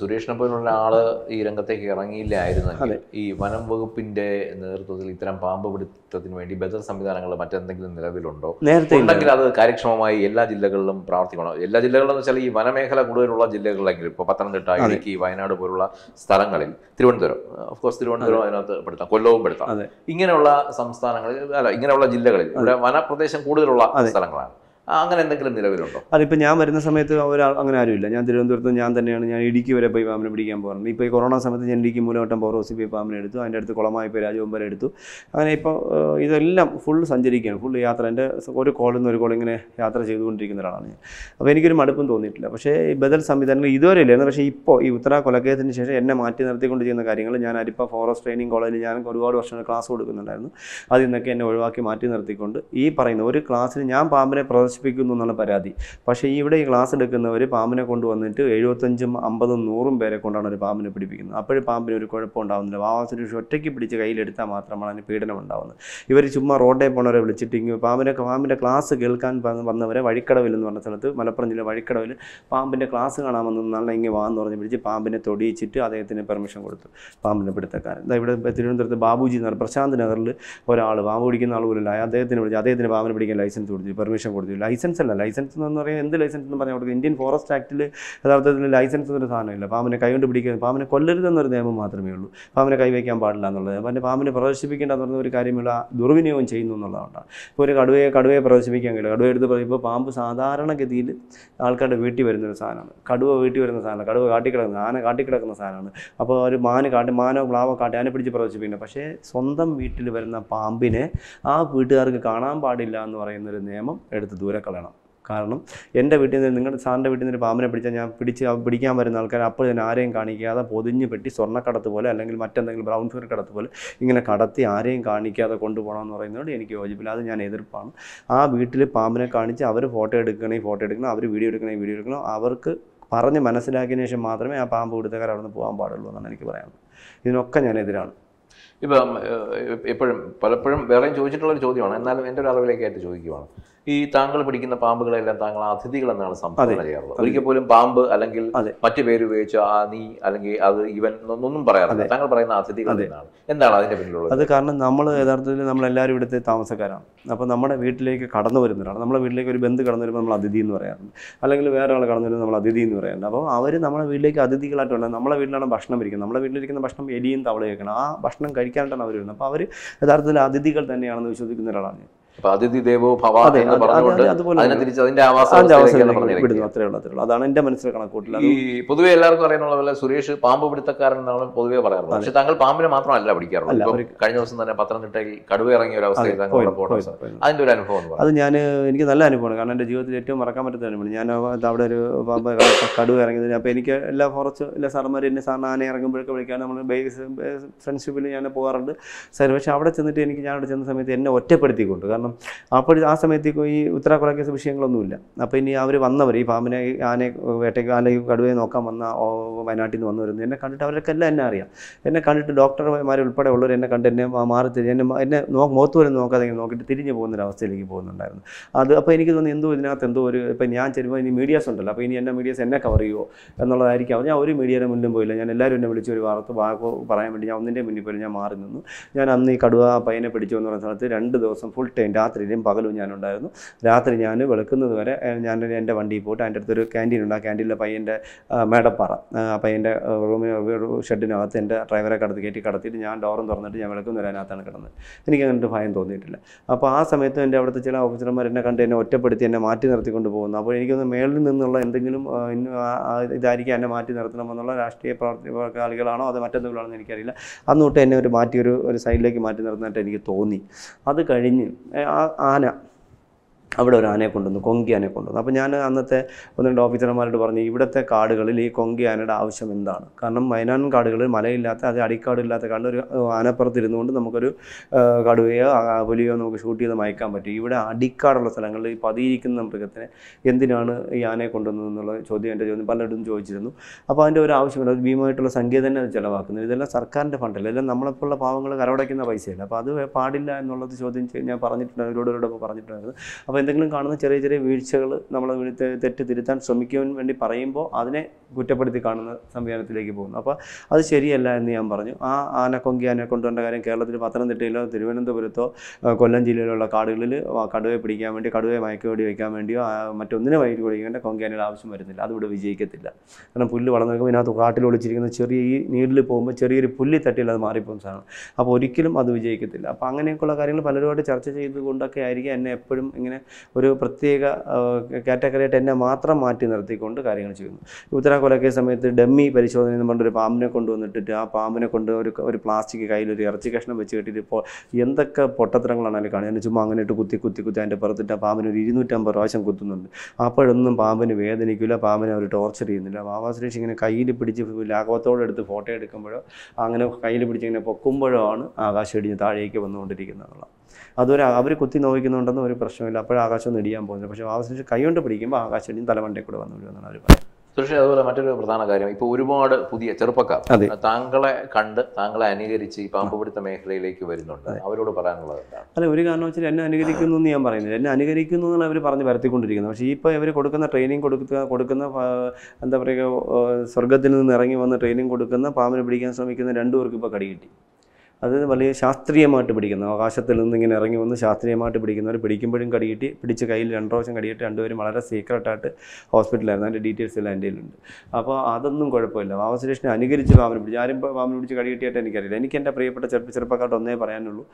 സുരേഷിനെ പോലുള്ള ആള് ഈ രംഗത്തേക്ക് ഇറങ്ങിയില്ലായിരുന്നു ഈ വനം വകുപ്പിന്റെ നേതൃത്വത്തിൽ ഇത്തരം പാമ്പ് പിടുത്തത്തിന് വേണ്ടി ബദൽ സംവിധാനങ്ങൾ മറ്റെന്തെങ്കിലും നിലവിലുണ്ടോ നേരത്തെ ഉണ്ടെങ്കിൽ അത് കാര്യക്ഷമമായി എല്ലാ ജില്ലകളിലും പ്രവർത്തിക്കണം എല്ലാ ജില്ലകളിലും വെച്ചാൽ ഈ വനമേഖല കൂടുതലുള്ള ജില്ലകളിലെങ്കിലും ഇപ്പൊ പത്തനംതിട്ട ഇടുക്കി വയനാട് പോലുള്ള സ്ഥലങ്ങളിൽ തിരുവനന്തപുരം ഓഫ്കോഴ്സ് തിരുവനന്തപുരം അതിനകത്ത് പെടുത്താം കൊല്ലവും പെടുത്താം ഇങ്ങനെയുള്ള സംസ്ഥാനങ്ങളിൽ അല്ല ഇങ്ങനെയുള്ള ജില്ലകളിൽ ഇവിടെ വനപ്രദേശം കൂടുതലുള്ള സ്ഥലങ്ങളാണ് അങ്ങനെ എന്തെങ്കിലും നിലവിലുണ്ടോ അതിപ്പോൾ ഞാൻ വരുന്ന സമയത്ത് അവർ അങ്ങനെ ആരുമില്ല ഞാൻ തിരുവനന്തപുരത്ത് ഞാൻ തന്നെയാണ് ഞാൻ ഇടുക്കി വരെ പോയി പാമ്പിനെ പിടിക്കാൻ പോകുന്നത് ഇപ്പോൾ ഈ കൊറോണ സമയത്ത് ഞാൻ ഇടുക്കി മൂലവട്ടം പവർ ഹൗസിൽ പോയി പാമ്പിനെ എടുത്തു അതിൻ്റെ അടുത്ത് കുളമായി പോയി രാജവും വരെ എടുത്തു അങ്ങനെ ഇപ്പോൾ ഇതെല്ലാം ഫുൾ സഞ്ചരിക്കുകയാണ് ഫുൾ യാത്ര എൻ്റെ ഒരു കോളിൽ നിന്ന് ഒരു കോൾ ഇങ്ങനെ യാത്ര ചെയ്തുകൊണ്ടിരിക്കുന്ന ഒരാളാണ് ഞാൻ അപ്പോൾ എനിക്കൊരു മടുപ്പും തോന്നിയിട്ടില്ല പക്ഷേ ഈ ബദൽ സംവിധാനങ്ങൾ ഇതുവരെ ഇല്ലായിരുന്നു പക്ഷേ ഇപ്പോൾ ഈ ഉത്തര കൊലക്കയത്തിന് ശേഷം എന്നെ മാറ്റി നിർത്തിക്കൊണ്ട് ചെയ്യുന്ന കാര്യങ്ങൾ ഞാൻ അരിപ്പ ഫോറസ്റ്റ് ട്രെയിനിങ് കോളേജിൽ ഞാൻ ഒരുപാട് വർഷങ്ങൾ ക്ലാസ് കൊടുക്കുന്നുണ്ടായിരുന്നു അതിൽ നിന്നൊക്കെ എന്നെ ഒഴിവാക്കി മാറ്റി നിർത്തിക്കൊണ്ട് ഈ പറയുന്ന ഒരു ക്ലാസ്സിൽ ഞാൻ പാമ്പിനെ പ്രദർശനം നശിപ്പിക്കുന്നു എന്നുള്ള പരാതി പക്ഷേ ഇവിടെ ഈ ക്ലാസ് എടുക്കുന്നവർ പാമ്പിനെ കൊണ്ടുവന്നിട്ട് എഴുപത്തഞ്ചും അമ്പതും നൂറും പേരെ കൊണ്ടാണ് ഒരു പാമ്പിനെ പിടിപ്പിക്കുന്നത് അപ്പോഴും പാമ്പിന് ഒരു കുഴപ്പം ഉണ്ടാവുന്നില്ല വാവാസുരേഷ് ഒറ്റയ്ക്ക് പിടിച്ച് കയ്യിലെടുത്താൽ മാത്രമാണ് അതിന് പീഡനം ഉണ്ടാവുന്നത് ഇവർ ചുമ്മാ റോഡിൽ പോണവരെ വിളിച്ചിട്ട് ഇങ്ങനെ പാമ്പിനെ പാമ്പിൻ്റെ ക്ലാസ് കേൾക്കാൻ വന്നവരെ വഴിക്കടവിൽ എന്ന് പറഞ്ഞ സ്ഥലത്ത് മലപ്പുറം ജില്ല വഴിക്കടവിൽ പാമ്പിൻ്റെ ക്ലാസ് കാണാമെന്ന് നല്ല ഇങ്ങനെ വാന്ന് പറഞ്ഞ് പിടിച്ച് പാമ്പിനെ തൊടിയിച്ചിട്ട് അദ്ദേഹത്തിന് പെർമിഷൻ കൊടുത്തു പാമ്പിനെ പിടുത്തക്കാരൻ ഇവിടെ തിരുവനന്തപുരത്ത് ബാബുജി എന്ന് പറഞ്ഞാൽ പ്രശാന്ത് നഗറിൽ ഒരാൾ പാമ്പ് പിടിക്കുന്ന ആൾ പോലും അദ്ദേഹത്തിന് വിളിച്ച് അദ്ദേഹത്തിന് പാമ്പിനെ പിടിക്കാൻ ലൈസൻസ് കൊടുത്തു പെർമിഷൻ കൊടുത്തു ലൈസൻസ് അല്ല ലൈസൻസ് എന്ന് പറയുന്നത് എന്ത് ലൈസൻസ് എന്ന് പറഞ്ഞാൽ കൊടുക്കുക ഇന്ത്യൻ ഫോറസ്റ്റ് ആക്ടിൽ യഥാർത്ഥത്തിൽ ലൈസൻസ് എന്നൊരു സാധനമില്ല പാമ്പിനെ കൈകൊണ്ട് പിടിക്കുക പാമ്പിനെ കൊല്ലരുതെന്നൊരു നിയമം മാത്രമേ ഉള്ളൂ പാമ്പിനെ കൈവയ്ക്കാൻ പാടില്ല എന്നുള്ളത് പിന്നെ പാമ്പിനെ പ്രദർശിപ്പിക്കേണ്ട എന്ന് പറഞ്ഞ ഒരു കാര്യമുള്ള ദുർവിനിയോഗം ചെയ്യുന്നു എന്നുള്ളതുകൊണ്ടാണ് ഇപ്പോൾ ഒരു കടുവയെ കടുവയെ പ്രദർശിപ്പിക്കാൻ കഴിയും കടുവ എടുത്ത് പറയുമ്പോൾ പാമ്പ് സാധാരണഗതിയിൽ ആൾക്കാരുടെ വീട്ടിൽ വരുന്ന ഒരു സാധനമാണ് കടുവ വീട്ടിൽ വരുന്ന സാധനമാണ് കടുവ കാട്ടിക്കിടക്കുന്ന ആന കാട്ടിക്കിടക്കുന്ന സാധനമാണ് അപ്പോൾ ഒരു മാന കാട്ടി മാനോ പ്ലാവോ കാട്ടി ആനെ പിടിച്ച് പ്രദർശിപ്പിക്കുന്നത് പക്ഷേ സ്വന്തം വീട്ടിൽ വരുന്ന പാമ്പിനെ ആ വീട്ടുകാർക്ക് കാണാൻ പാടില്ല എന്ന് പറയുന്നൊരു നിയമം എടുത്ത് ദൂരം ദൂരെ കളയണം കാരണം എൻ്റെ വീട്ടിൽ നിന്ന് നിങ്ങളുടെ സാറിൻ്റെ വീട്ടിൽ നിന്ന് ഒരു പാമ്പിനെ പിടിച്ചാൽ ഞാൻ പിടിച്ച് പിടിക്കാൻ വരുന്ന ആൾക്കാർ അപ്പോൾ തന്നെ ആരെയും കാണിക്കാതെ പൊതിഞ്ഞ് പെട്ടി സ്വർണ്ണക്കടത്ത് പോലെ അല്ലെങ്കിൽ മറ്റെന്തെങ്കിലും ബ്രൗൺ ഫിഗർ കടത്ത് പോലെ ഇങ്ങനെ കടത്തി ആരെയും കാണിക്കാതെ കൊണ്ടുപോകണമെന്ന് പറയുന്നതുകൊണ്ട് എനിക്ക് യോജിപ്പില്ല അത് ഞാൻ എതിർപ്പാണ് ആ വീട്ടിൽ പാമ്പിനെ കാണിച്ച് അവർ ഫോട്ടോ എടുക്കണേ ഫോട്ടോ എടുക്കണം അവർ വീഡിയോ എടുക്കണേ വീഡിയോ എടുക്കണം അവർക്ക് പറഞ്ഞ് മനസ്സിലാക്കിയ ശേഷം മാത്രമേ ആ പാമ്പ് കൊടുത്തക്കാർ അവിടെ നിന്ന് പോകാൻ പാടുള്ളൂ എന്നാണ് എനിക്ക് പറയാനുള്ളത് ഇതിനൊക്കെ ഞാൻ എതിരാണ് ഇപ്പം എപ്പോഴും പലപ്പോഴും വേറെയും ചോദിച്ചിട്ടുള്ള ഒരു ചോദ്യമാണ് എന്നാലും എൻ്റെ ഒരു അളവിലേക്കായിട്ട് ചോദിക്കുവാണ് ഈ താങ്കൾ പിടിക്കുന്ന പാമ്പുകളെല്ലാം താങ്കൾ അതിഥികൾ എന്നാണ് സംസാരിക്കുന്നത് ചെയ്യാറുള്ളത് ഒരിക്കൽ പോലും പാമ്പ് അല്ലെങ്കിൽ മറ്റു പേര് ഉപയോഗിച്ച് ആ നീ അല്ലെങ്കിൽ അത് ഇവൻ ഒന്നും പറയാറില്ല താങ്കൾ പറയുന്ന അതിഥികൾ എന്താണ് അതിന്റെ പിന്നിലുള്ളത് അത് കാരണം നമ്മൾ യഥാർത്ഥത്തിൽ എല്ലാവരും ഇവിടുത്തെ താമസക്കാരാണ് അപ്പോൾ നമ്മുടെ വീട്ടിലേക്ക് കടന്നു വരുന്നവരാണ് നമ്മുടെ വീട്ടിലേക്ക് ഒരു ബന്ധു കടന്നു വരുമ്പോൾ നമ്മൾ അതിഥി എന്ന് പറയാറുണ്ട് അല്ലെങ്കിൽ വേറെ ആൾ കടന്നു വരുമ്പോൾ നമ്മൾ അതിഥി എന്ന് പറയാറുണ്ട് അപ്പോൾ അവർ നമ്മുടെ വീട്ടിലേക്ക് അതിഥികളായിട്ട് നമ്മുടെ വീട്ടിലാണ് ഭക്ഷണം ഇരിക്കുന്നത് നമ്മുടെ വീട്ടിലിരിക്കുന്ന ഭക്ഷണം എലിയും തവളയൊക്കെയാണ് ആ ഭക്ഷണം കഴിക്കാനായിട്ടാണ് അവർ വരുന്നത് അപ്പോൾ അവർ യഥാർത്ഥത്തിൽ അതിഥികൾ തന്നെയാണെന്ന് വിശ്വസിക്കുന്ന ഒരാളാണ് ഭവ എന്ന് പറഞ്ഞുകൊണ്ട് അതിനെ അത്രേ ഉള്ളൂ അതാണ് എന്റെ മനസ്സിലെ കണക്കൂട്ടിൽ ഈ പൊതുവെ എല്ലാവർക്കും അറിയാനുള്ള പോലെ സുരേഷ് പാമ്പ് പിടുത്തക്കാരൻ എന്നാണ് പൊതുവെ പറയാറുള്ളത് പക്ഷെ താങ്കൾ പാമ്പിനെ മാത്രമല്ല പിടിക്കാറുള്ളത് കഴിഞ്ഞ ദിവസം തന്നെ പത്തനംതിട്ടയിൽ കടുവ ഇറങ്ങിയ ഒരു അവസ്ഥ അതിന്റെ ഒരു അനുഭവം അത് ഞാൻ എനിക്ക് നല്ല അനുഭവമാണ് കാരണം എന്റെ ജീവിതത്തിൽ ഏറ്റവും മറക്കാൻ പറ്റുന്ന അനുഭവമാണ് ഞാൻ അവിടെ ഒരു പാമ്പ് കടുവ ഇറങ്ങിയത് അപ്പൊ എനിക്ക് എല്ലാ ഫോറസ്റ്റ് എല്ലാ സാറന്മാർ എന്നെ സാറിന് ആന ഇറങ്ങുമ്പോഴൊക്കെ വിളിക്കാൻ നമ്മൾ ബേസ് ഫ്രണ്ട്ഷിപ്പിൽ ഞാൻ പോകാറുണ്ട് സാർ പക്ഷെ അവിടെ ചെന്നിട്ട് എനിക്ക് ഞാൻ അവിടെ ചെന്ന സമയത്ത് എന്നെ ഒറ്റപ്പെടുത്തിക്കൊണ്ട് കാരണം കാരണം അപ്പോൾ ആ സമയത്ത് ഈ ഉത്തര കൊലക്കേസ് വിഷയങ്ങളൊന്നുമില്ല അപ്പോൾ ഇനി അവർ വന്നവർ ഈ പാമ്പിനെ ആനെ വേട്ടയ്ക്ക് ആനയും കടുവയെ നോക്കാൻ വന്ന വയനാട്ടിൽ നിന്ന് വന്നവരുന്നു എന്നെ കണ്ടിട്ട് അവരൊക്കെ എല്ലാം എന്നെ അറിയാം എന്നെ കണ്ടിട്ട് ഡോക്ടർമാരെ ഉൾപ്പെടെ ഉള്ളവർ എന്നെ കണ്ട് എന്നെ മാറി തിരിഞ്ഞ് എന്നെ എന്നെ നോ മുഖത്ത് വരെ നോക്കാതെ ഇങ്ങനെ നോക്കിയിട്ട് തിരിഞ്ഞു പോകുന്നൊരവസ്ഥയിലേക്ക് പോകുന്നുണ്ടായിരുന്നു അത് അപ്പോൾ എനിക്ക് തോന്നുന്നു എന്തോ ഇതിനകത്ത് എന്തോ ഒരു ഇപ്പം ഞാൻ ചെരുമ്പോൾ ഇനി മീഡിയാസ് ഉണ്ടല്ലോ അപ്പോൾ ഇനി എന്നെ മീഡിയാസ് എന്നെ കവർ ചെയ്യുമോ എന്നുള്ളതായിരിക്കാം ഞാൻ ഒരു മീഡിയയുടെ മുന്നിലും പോയില്ല ഞാൻ എല്ലാവരും എന്നെ വിളിച്ച് ഒരു വാർത്ത വാക്കോ പറയാൻ വേണ്ടി ഞാൻ ഒന്നിൻ്റെ മുന്നിൽ പോയി ഞാൻ മാറി നിന്നു ഞാൻ അന്ന് ഈ കടുവ പയ്യനെ പിടിച്ചു എന്ന് പറഞ്ഞ സ്ഥലത്ത് രണ്ട് ദിവസം ഫുൾ ടൈം രാത്രിയിലും പകലും ഞാനുണ്ടായിരുന്നു രാത്രി ഞാൻ വെളുക്കുന്നത് വരെ ഞാൻ എൻ്റെ വണ്ടിയിൽ പോയിട്ട് അതിൻ്റെ അടുത്തൊരു ക്യാൻറ്റീൻ ഉണ്ട് ആ ക്യാൻറ്റീനിലെ പയ്യൻ്റെ മേടപ്പാറ പയ്യൻ്റെ റൂമിൽ ഷെഡിനകത്ത് എൻ്റെ ഡ്രൈവറെ കടത്തി കയറ്റി കടത്തിയിട്ട് ഞാൻ ഡോറും തുറന്നിട്ട് ഞാൻ വിളക്കുന്ന അതിനകത്താണ് കിടന്നത് എനിക്ക് അങ്ങനത്തെ ഭയം തോന്നിയിട്ടില്ല അപ്പോൾ ആ സമയത്ത് എൻ്റെ അവിടുത്തെ ചില ഓഫീസർമാർ എന്നെ കണ്ട് എന്നെ ഒറ്റപ്പെടുത്തി എന്നെ മാറ്റി നിർത്തിക്കൊണ്ട് പോകുന്നു അപ്പോൾ എനിക്കൊന്ന് മേളിൽ നിന്നുള്ള എന്തെങ്കിലും ഇതായിരിക്കും എന്നെ മാറ്റി നിർത്തണമെന്നുള്ള രാഷ്ട്രീയ ആളുകളാണോ അത് മറ്റെന്തെങ്കിലും ആണെന്ന് എനിക്കറിയില്ല അന്ന് തൊട്ട് എന്നെ ഒരു മാറ്റി ഒരു ഒരു സൈഡിലേക്ക് മാറ്റി നിർത്തുന്നതായിട്ട് എനിക്ക് തോന്നി അത് കഴിഞ്ഞ് ആന അവിടെ ഒരു ആനയെ കൊണ്ടുവന്നു കൊങ്കി ആനയെ കൊണ്ടുവന്നു അപ്പോൾ ഞാൻ അന്നത്തെ ഒന്ന് രണ്ട് ഓഫീസർമാരോട് പറഞ്ഞു ഇവിടുത്തെ കാടുകളിൽ ഈ കൊങ്കി ആനയുടെ ആവശ്യം എന്താണ് കാരണം വയനാടൻ കാടുകളിൽ മലയില്ലാത്ത അത് അടിക്കാടില്ലാത്ത കാടിൽ ഒരു ആനപ്പുറത്തിരുന്നു കൊണ്ട് നമുക്കൊരു കടുവയോ പുലിയോ നമുക്ക് ഷൂട്ട് ചെയ്ത് മയക്കാൻ പറ്റും ഇവിടെ അടിക്കാടുള്ള സ്ഥലങ്ങളിൽ ഈ പതിയിരിക്കുന്ന മൃഗത്തിന് എന്തിനാണ് ഈ ആനയെ കൊണ്ടുവന്നതെന്നുള്ള എന്നുള്ള ചോദ്യം എൻ്റെ ചോദ്യം പലയിടത്തും ചോദിച്ചിരുന്നു അപ്പോൾ അതിൻ്റെ ഒരു ആവശ്യമില്ല അത് ഭീമമായിട്ടുള്ള സംഖ്യ തന്നെ അത് ഇതെല്ലാം സർക്കാരിൻ്റെ ഫണ്ടല്ല ഇതെല്ലാം നമ്മളെപ്പോഴുള്ള പാവങ്ങൾ കരവടയ്ക്കുന്ന പൈസയല്ല അപ്പോൾ അത് പാടില്ല എന്നുള്ളത് ചോദ്യം ഞാൻ പറഞ്ഞിട്ടുണ്ടായിരുന്നു ഇവരോട് പറഞ്ഞിട്ടുണ്ടായിരുന്നു അപ്പോൾ അപ്പോൾ എന്തെങ്കിലും കാണുന്ന ചെറിയ ചെറിയ വീഴ്ചകൾ നമ്മൾ തെറ്റ് തിരുത്താൻ ശ്രമിക്കാൻ വേണ്ടി പറയുമ്പോൾ അതിനെ കുറ്റപ്പെടുത്തി കാണുന്ന സംവിധാനത്തിലേക്ക് പോകുന്നു അപ്പോൾ അത് ശരിയല്ല എന്ന് ഞാൻ പറഞ്ഞു ആ ആനക്കൊങ്കി ആനെ കൊണ്ടുവരേണ്ട കാര്യം കേരളത്തിൽ പത്തനംതിട്ടയിലോ തിരുവനന്തപുരത്തോ കൊല്ലം ജില്ലയിലുള്ള കാടുകളിൽ കടുവയെ പിടിക്കാൻ വേണ്ടി കടുവയെ മയക്കുവെടി വയ്ക്കാൻ വേണ്ടിയോ മറ്റൊന്നിനെ വൈകി പിടിക്കേണ്ട കൊങ്കിയാനയുടെ ആവശ്യം വരുന്നില്ല അതിവിടെ വിജയിക്കത്തില്ല കാരണം പുല്ല് വളർന്നു നിൽക്കുമ്പോൾ ഇതിനകത്ത് കാട്ടിൽ ഒളിച്ചിരിക്കുന്ന ചെറിയ ഈ നീഡിൽ പോകുമ്പോൾ ചെറിയൊരു പുല്ലി തട്ടിയിൽ അത് മാറിപ്പോകും സാധനം അപ്പോൾ ഒരിക്കലും അത് വിജയിക്കത്തില്ല അപ്പോൾ അങ്ങനെയൊക്കെയുള്ള കാര്യങ്ങൾ പലരുമായിട്ട് ചർച്ച ചെയ്തുകൊണ്ടൊക്കെ ആയിരിക്കും എന്നെ എപ്പോഴും ഇങ്ങനെ ഒരു പ്രത്യേക കാറ്റഗറിയായിട്ട് എന്നെ മാത്രം മാറ്റി നിർത്തിക്കൊണ്ട് കാര്യങ്ങൾ ചെയ്യുന്നു ഉത്തര കൊലക്കേസ് സമയത്ത് ഡമ്മി പരിശോധന എന്ന് പറഞ്ഞൊരു പാമ്പിനെ കൊണ്ടുവന്നിട്ടിട്ട് ആ പാമ്പിനെ കൊണ്ട് ഒരു ഒരു പ്ലാസ്റ്റിക് കയ്യിൽ ഒരു ഇറച്ചി കഷ്ണം വെച്ച് കെട്ടിയിട്ട് ഇപ്പോൾ എന്തൊക്കെ പൊട്ടത്തരങ്ങളാണ് അതിൽ കാണുക ചുമ്മാ അങ്ങനെ ഇട്ട് കുത്തി കുത്തി കുത്തി അതിൻ്റെ പുറത്തിട്ട് ആ പാമ്പിന് ഒരു ഇരുന്നൂറ്റമ്പത് പ്രാവശ്യം കുത്തുന്നുണ്ട് അപ്പോഴൊന്നും പാമ്പിന് വേദനിക്കില്ല പാമ്പിനെ അവർ ടോർച്ചർ ചെയ്യുന്നില്ല ബാബാ സുരേഷ് ഇങ്ങനെ കയ്യിൽ പിടിച്ച് ലാഘവത്തോടെ എടുത്ത് ഫോട്ടോ എടുക്കുമ്പോഴോ അങ്ങനെ കയ്യിൽ പിടിച്ച് ഇങ്ങനെ പൊക്കുമ്പോഴോ ആണ് ആകാശം ഇടിഞ്ഞ് താഴേക്ക് വന്നുകൊണ്ടിരിക്കുന്നത് എന്നുള്ളത് അതുവരെ അവർ കുത്തി നോവിക്കുന്നുണ്ടെന്ന് ഒരു പ്രശ്നമില്ല അപ്പോഴും ആകാശം ഇടിയാൻ പോകുന്നില്ല പക്ഷേ ആകാശം കൈകൊണ്ട് പിടിക്കുമ്പോൾ ആകാശം ഇനിയും തലമണ്ടേ കൂടെ വന്നു വിടുമെന്നാണ് അവർ പറയുന്നത് തീർച്ചയായും അതുപോലെ മറ്റൊരു പ്രധാന കാര്യം ഇപ്പോൾ ഒരുപാട് പുതിയ ചെറുപ്പക്കാർ താങ്കളെ കണ്ട് താങ്കളെ അനുകരിച്ച് ഈ പാമ്പുപിടുത്ത മേഖലയിലേക്ക് വരുന്നുണ്ട് അവരോട് പറയാനുള്ളത് അല്ല ഒരു കാരണം വെച്ചാൽ എന്നെ അനുകരിക്കുന്നു എന്ന് ഞാൻ പറയുന്നില്ല എന്നെ അനുകരിക്കുന്നു എന്നാണ് അവർ പറഞ്ഞ് വരത്തിക്കൊണ്ടിരിക്കുന്നത് പക്ഷേ ഇപ്പോൾ ഇവർ കൊടുക്കുന്ന ട്രെയിനിങ് കൊടുക്കുക കൊടുക്കുന്ന എന്താ പറയുക സ്വർഗത്തിൽ നിന്ന് ഇറങ്ങി വന്ന് ട്രെയിനിങ് കൊടുക്കുന്ന പാമ്പിനെ പിടിക്കാൻ ശ്രമിക്കുന്ന രണ്ടുപേർക്ക് ഇപ്പോൾ കടി കിട്ടി അത് വലിയ ശാസ്ത്രീയമായിട്ട് പിടിക്കുന്നു ആകാശത്തിൽ നിന്ന് ഇങ്ങനെ ഇറങ്ങി വന്ന് ശാസ്ത്രീയമായിട്ട് പിടിക്കുന്നവർ പിടിക്കുമ്പോഴും കടിയിട്ട് പിടിച്ച് കയ്യിൽ രണ്ട് പ്രാവശ്യം കടിയിട്ട് രണ്ടുപേരും വളരെ സീക്രട്ടായിട്ട് ഹോസ്പിറ്റലായിരുന്നു അതിൻ്റെ ഡീറ്റെയിൽസ് എല്ലാം എൻ്റെ ഉണ്ട് അപ്പോൾ അതൊന്നും കുഴപ്പമില്ല വാമസുരേഷനെ അനുകരിച്ച് പാമ്പിനെ പിടിച്ച് ആരും പാമ്പിനെ പിടിച്ച് കടിയിട്ടിയായിട്ട് എനിക്കറിയില്ല എനിക്ക് എൻ്റെ പ്രിയപ്പെട്ട ചെറുപ്പ ചെറുപ്പക്കാരുടെ ഒന്നേ പറയാനുള്ളൂ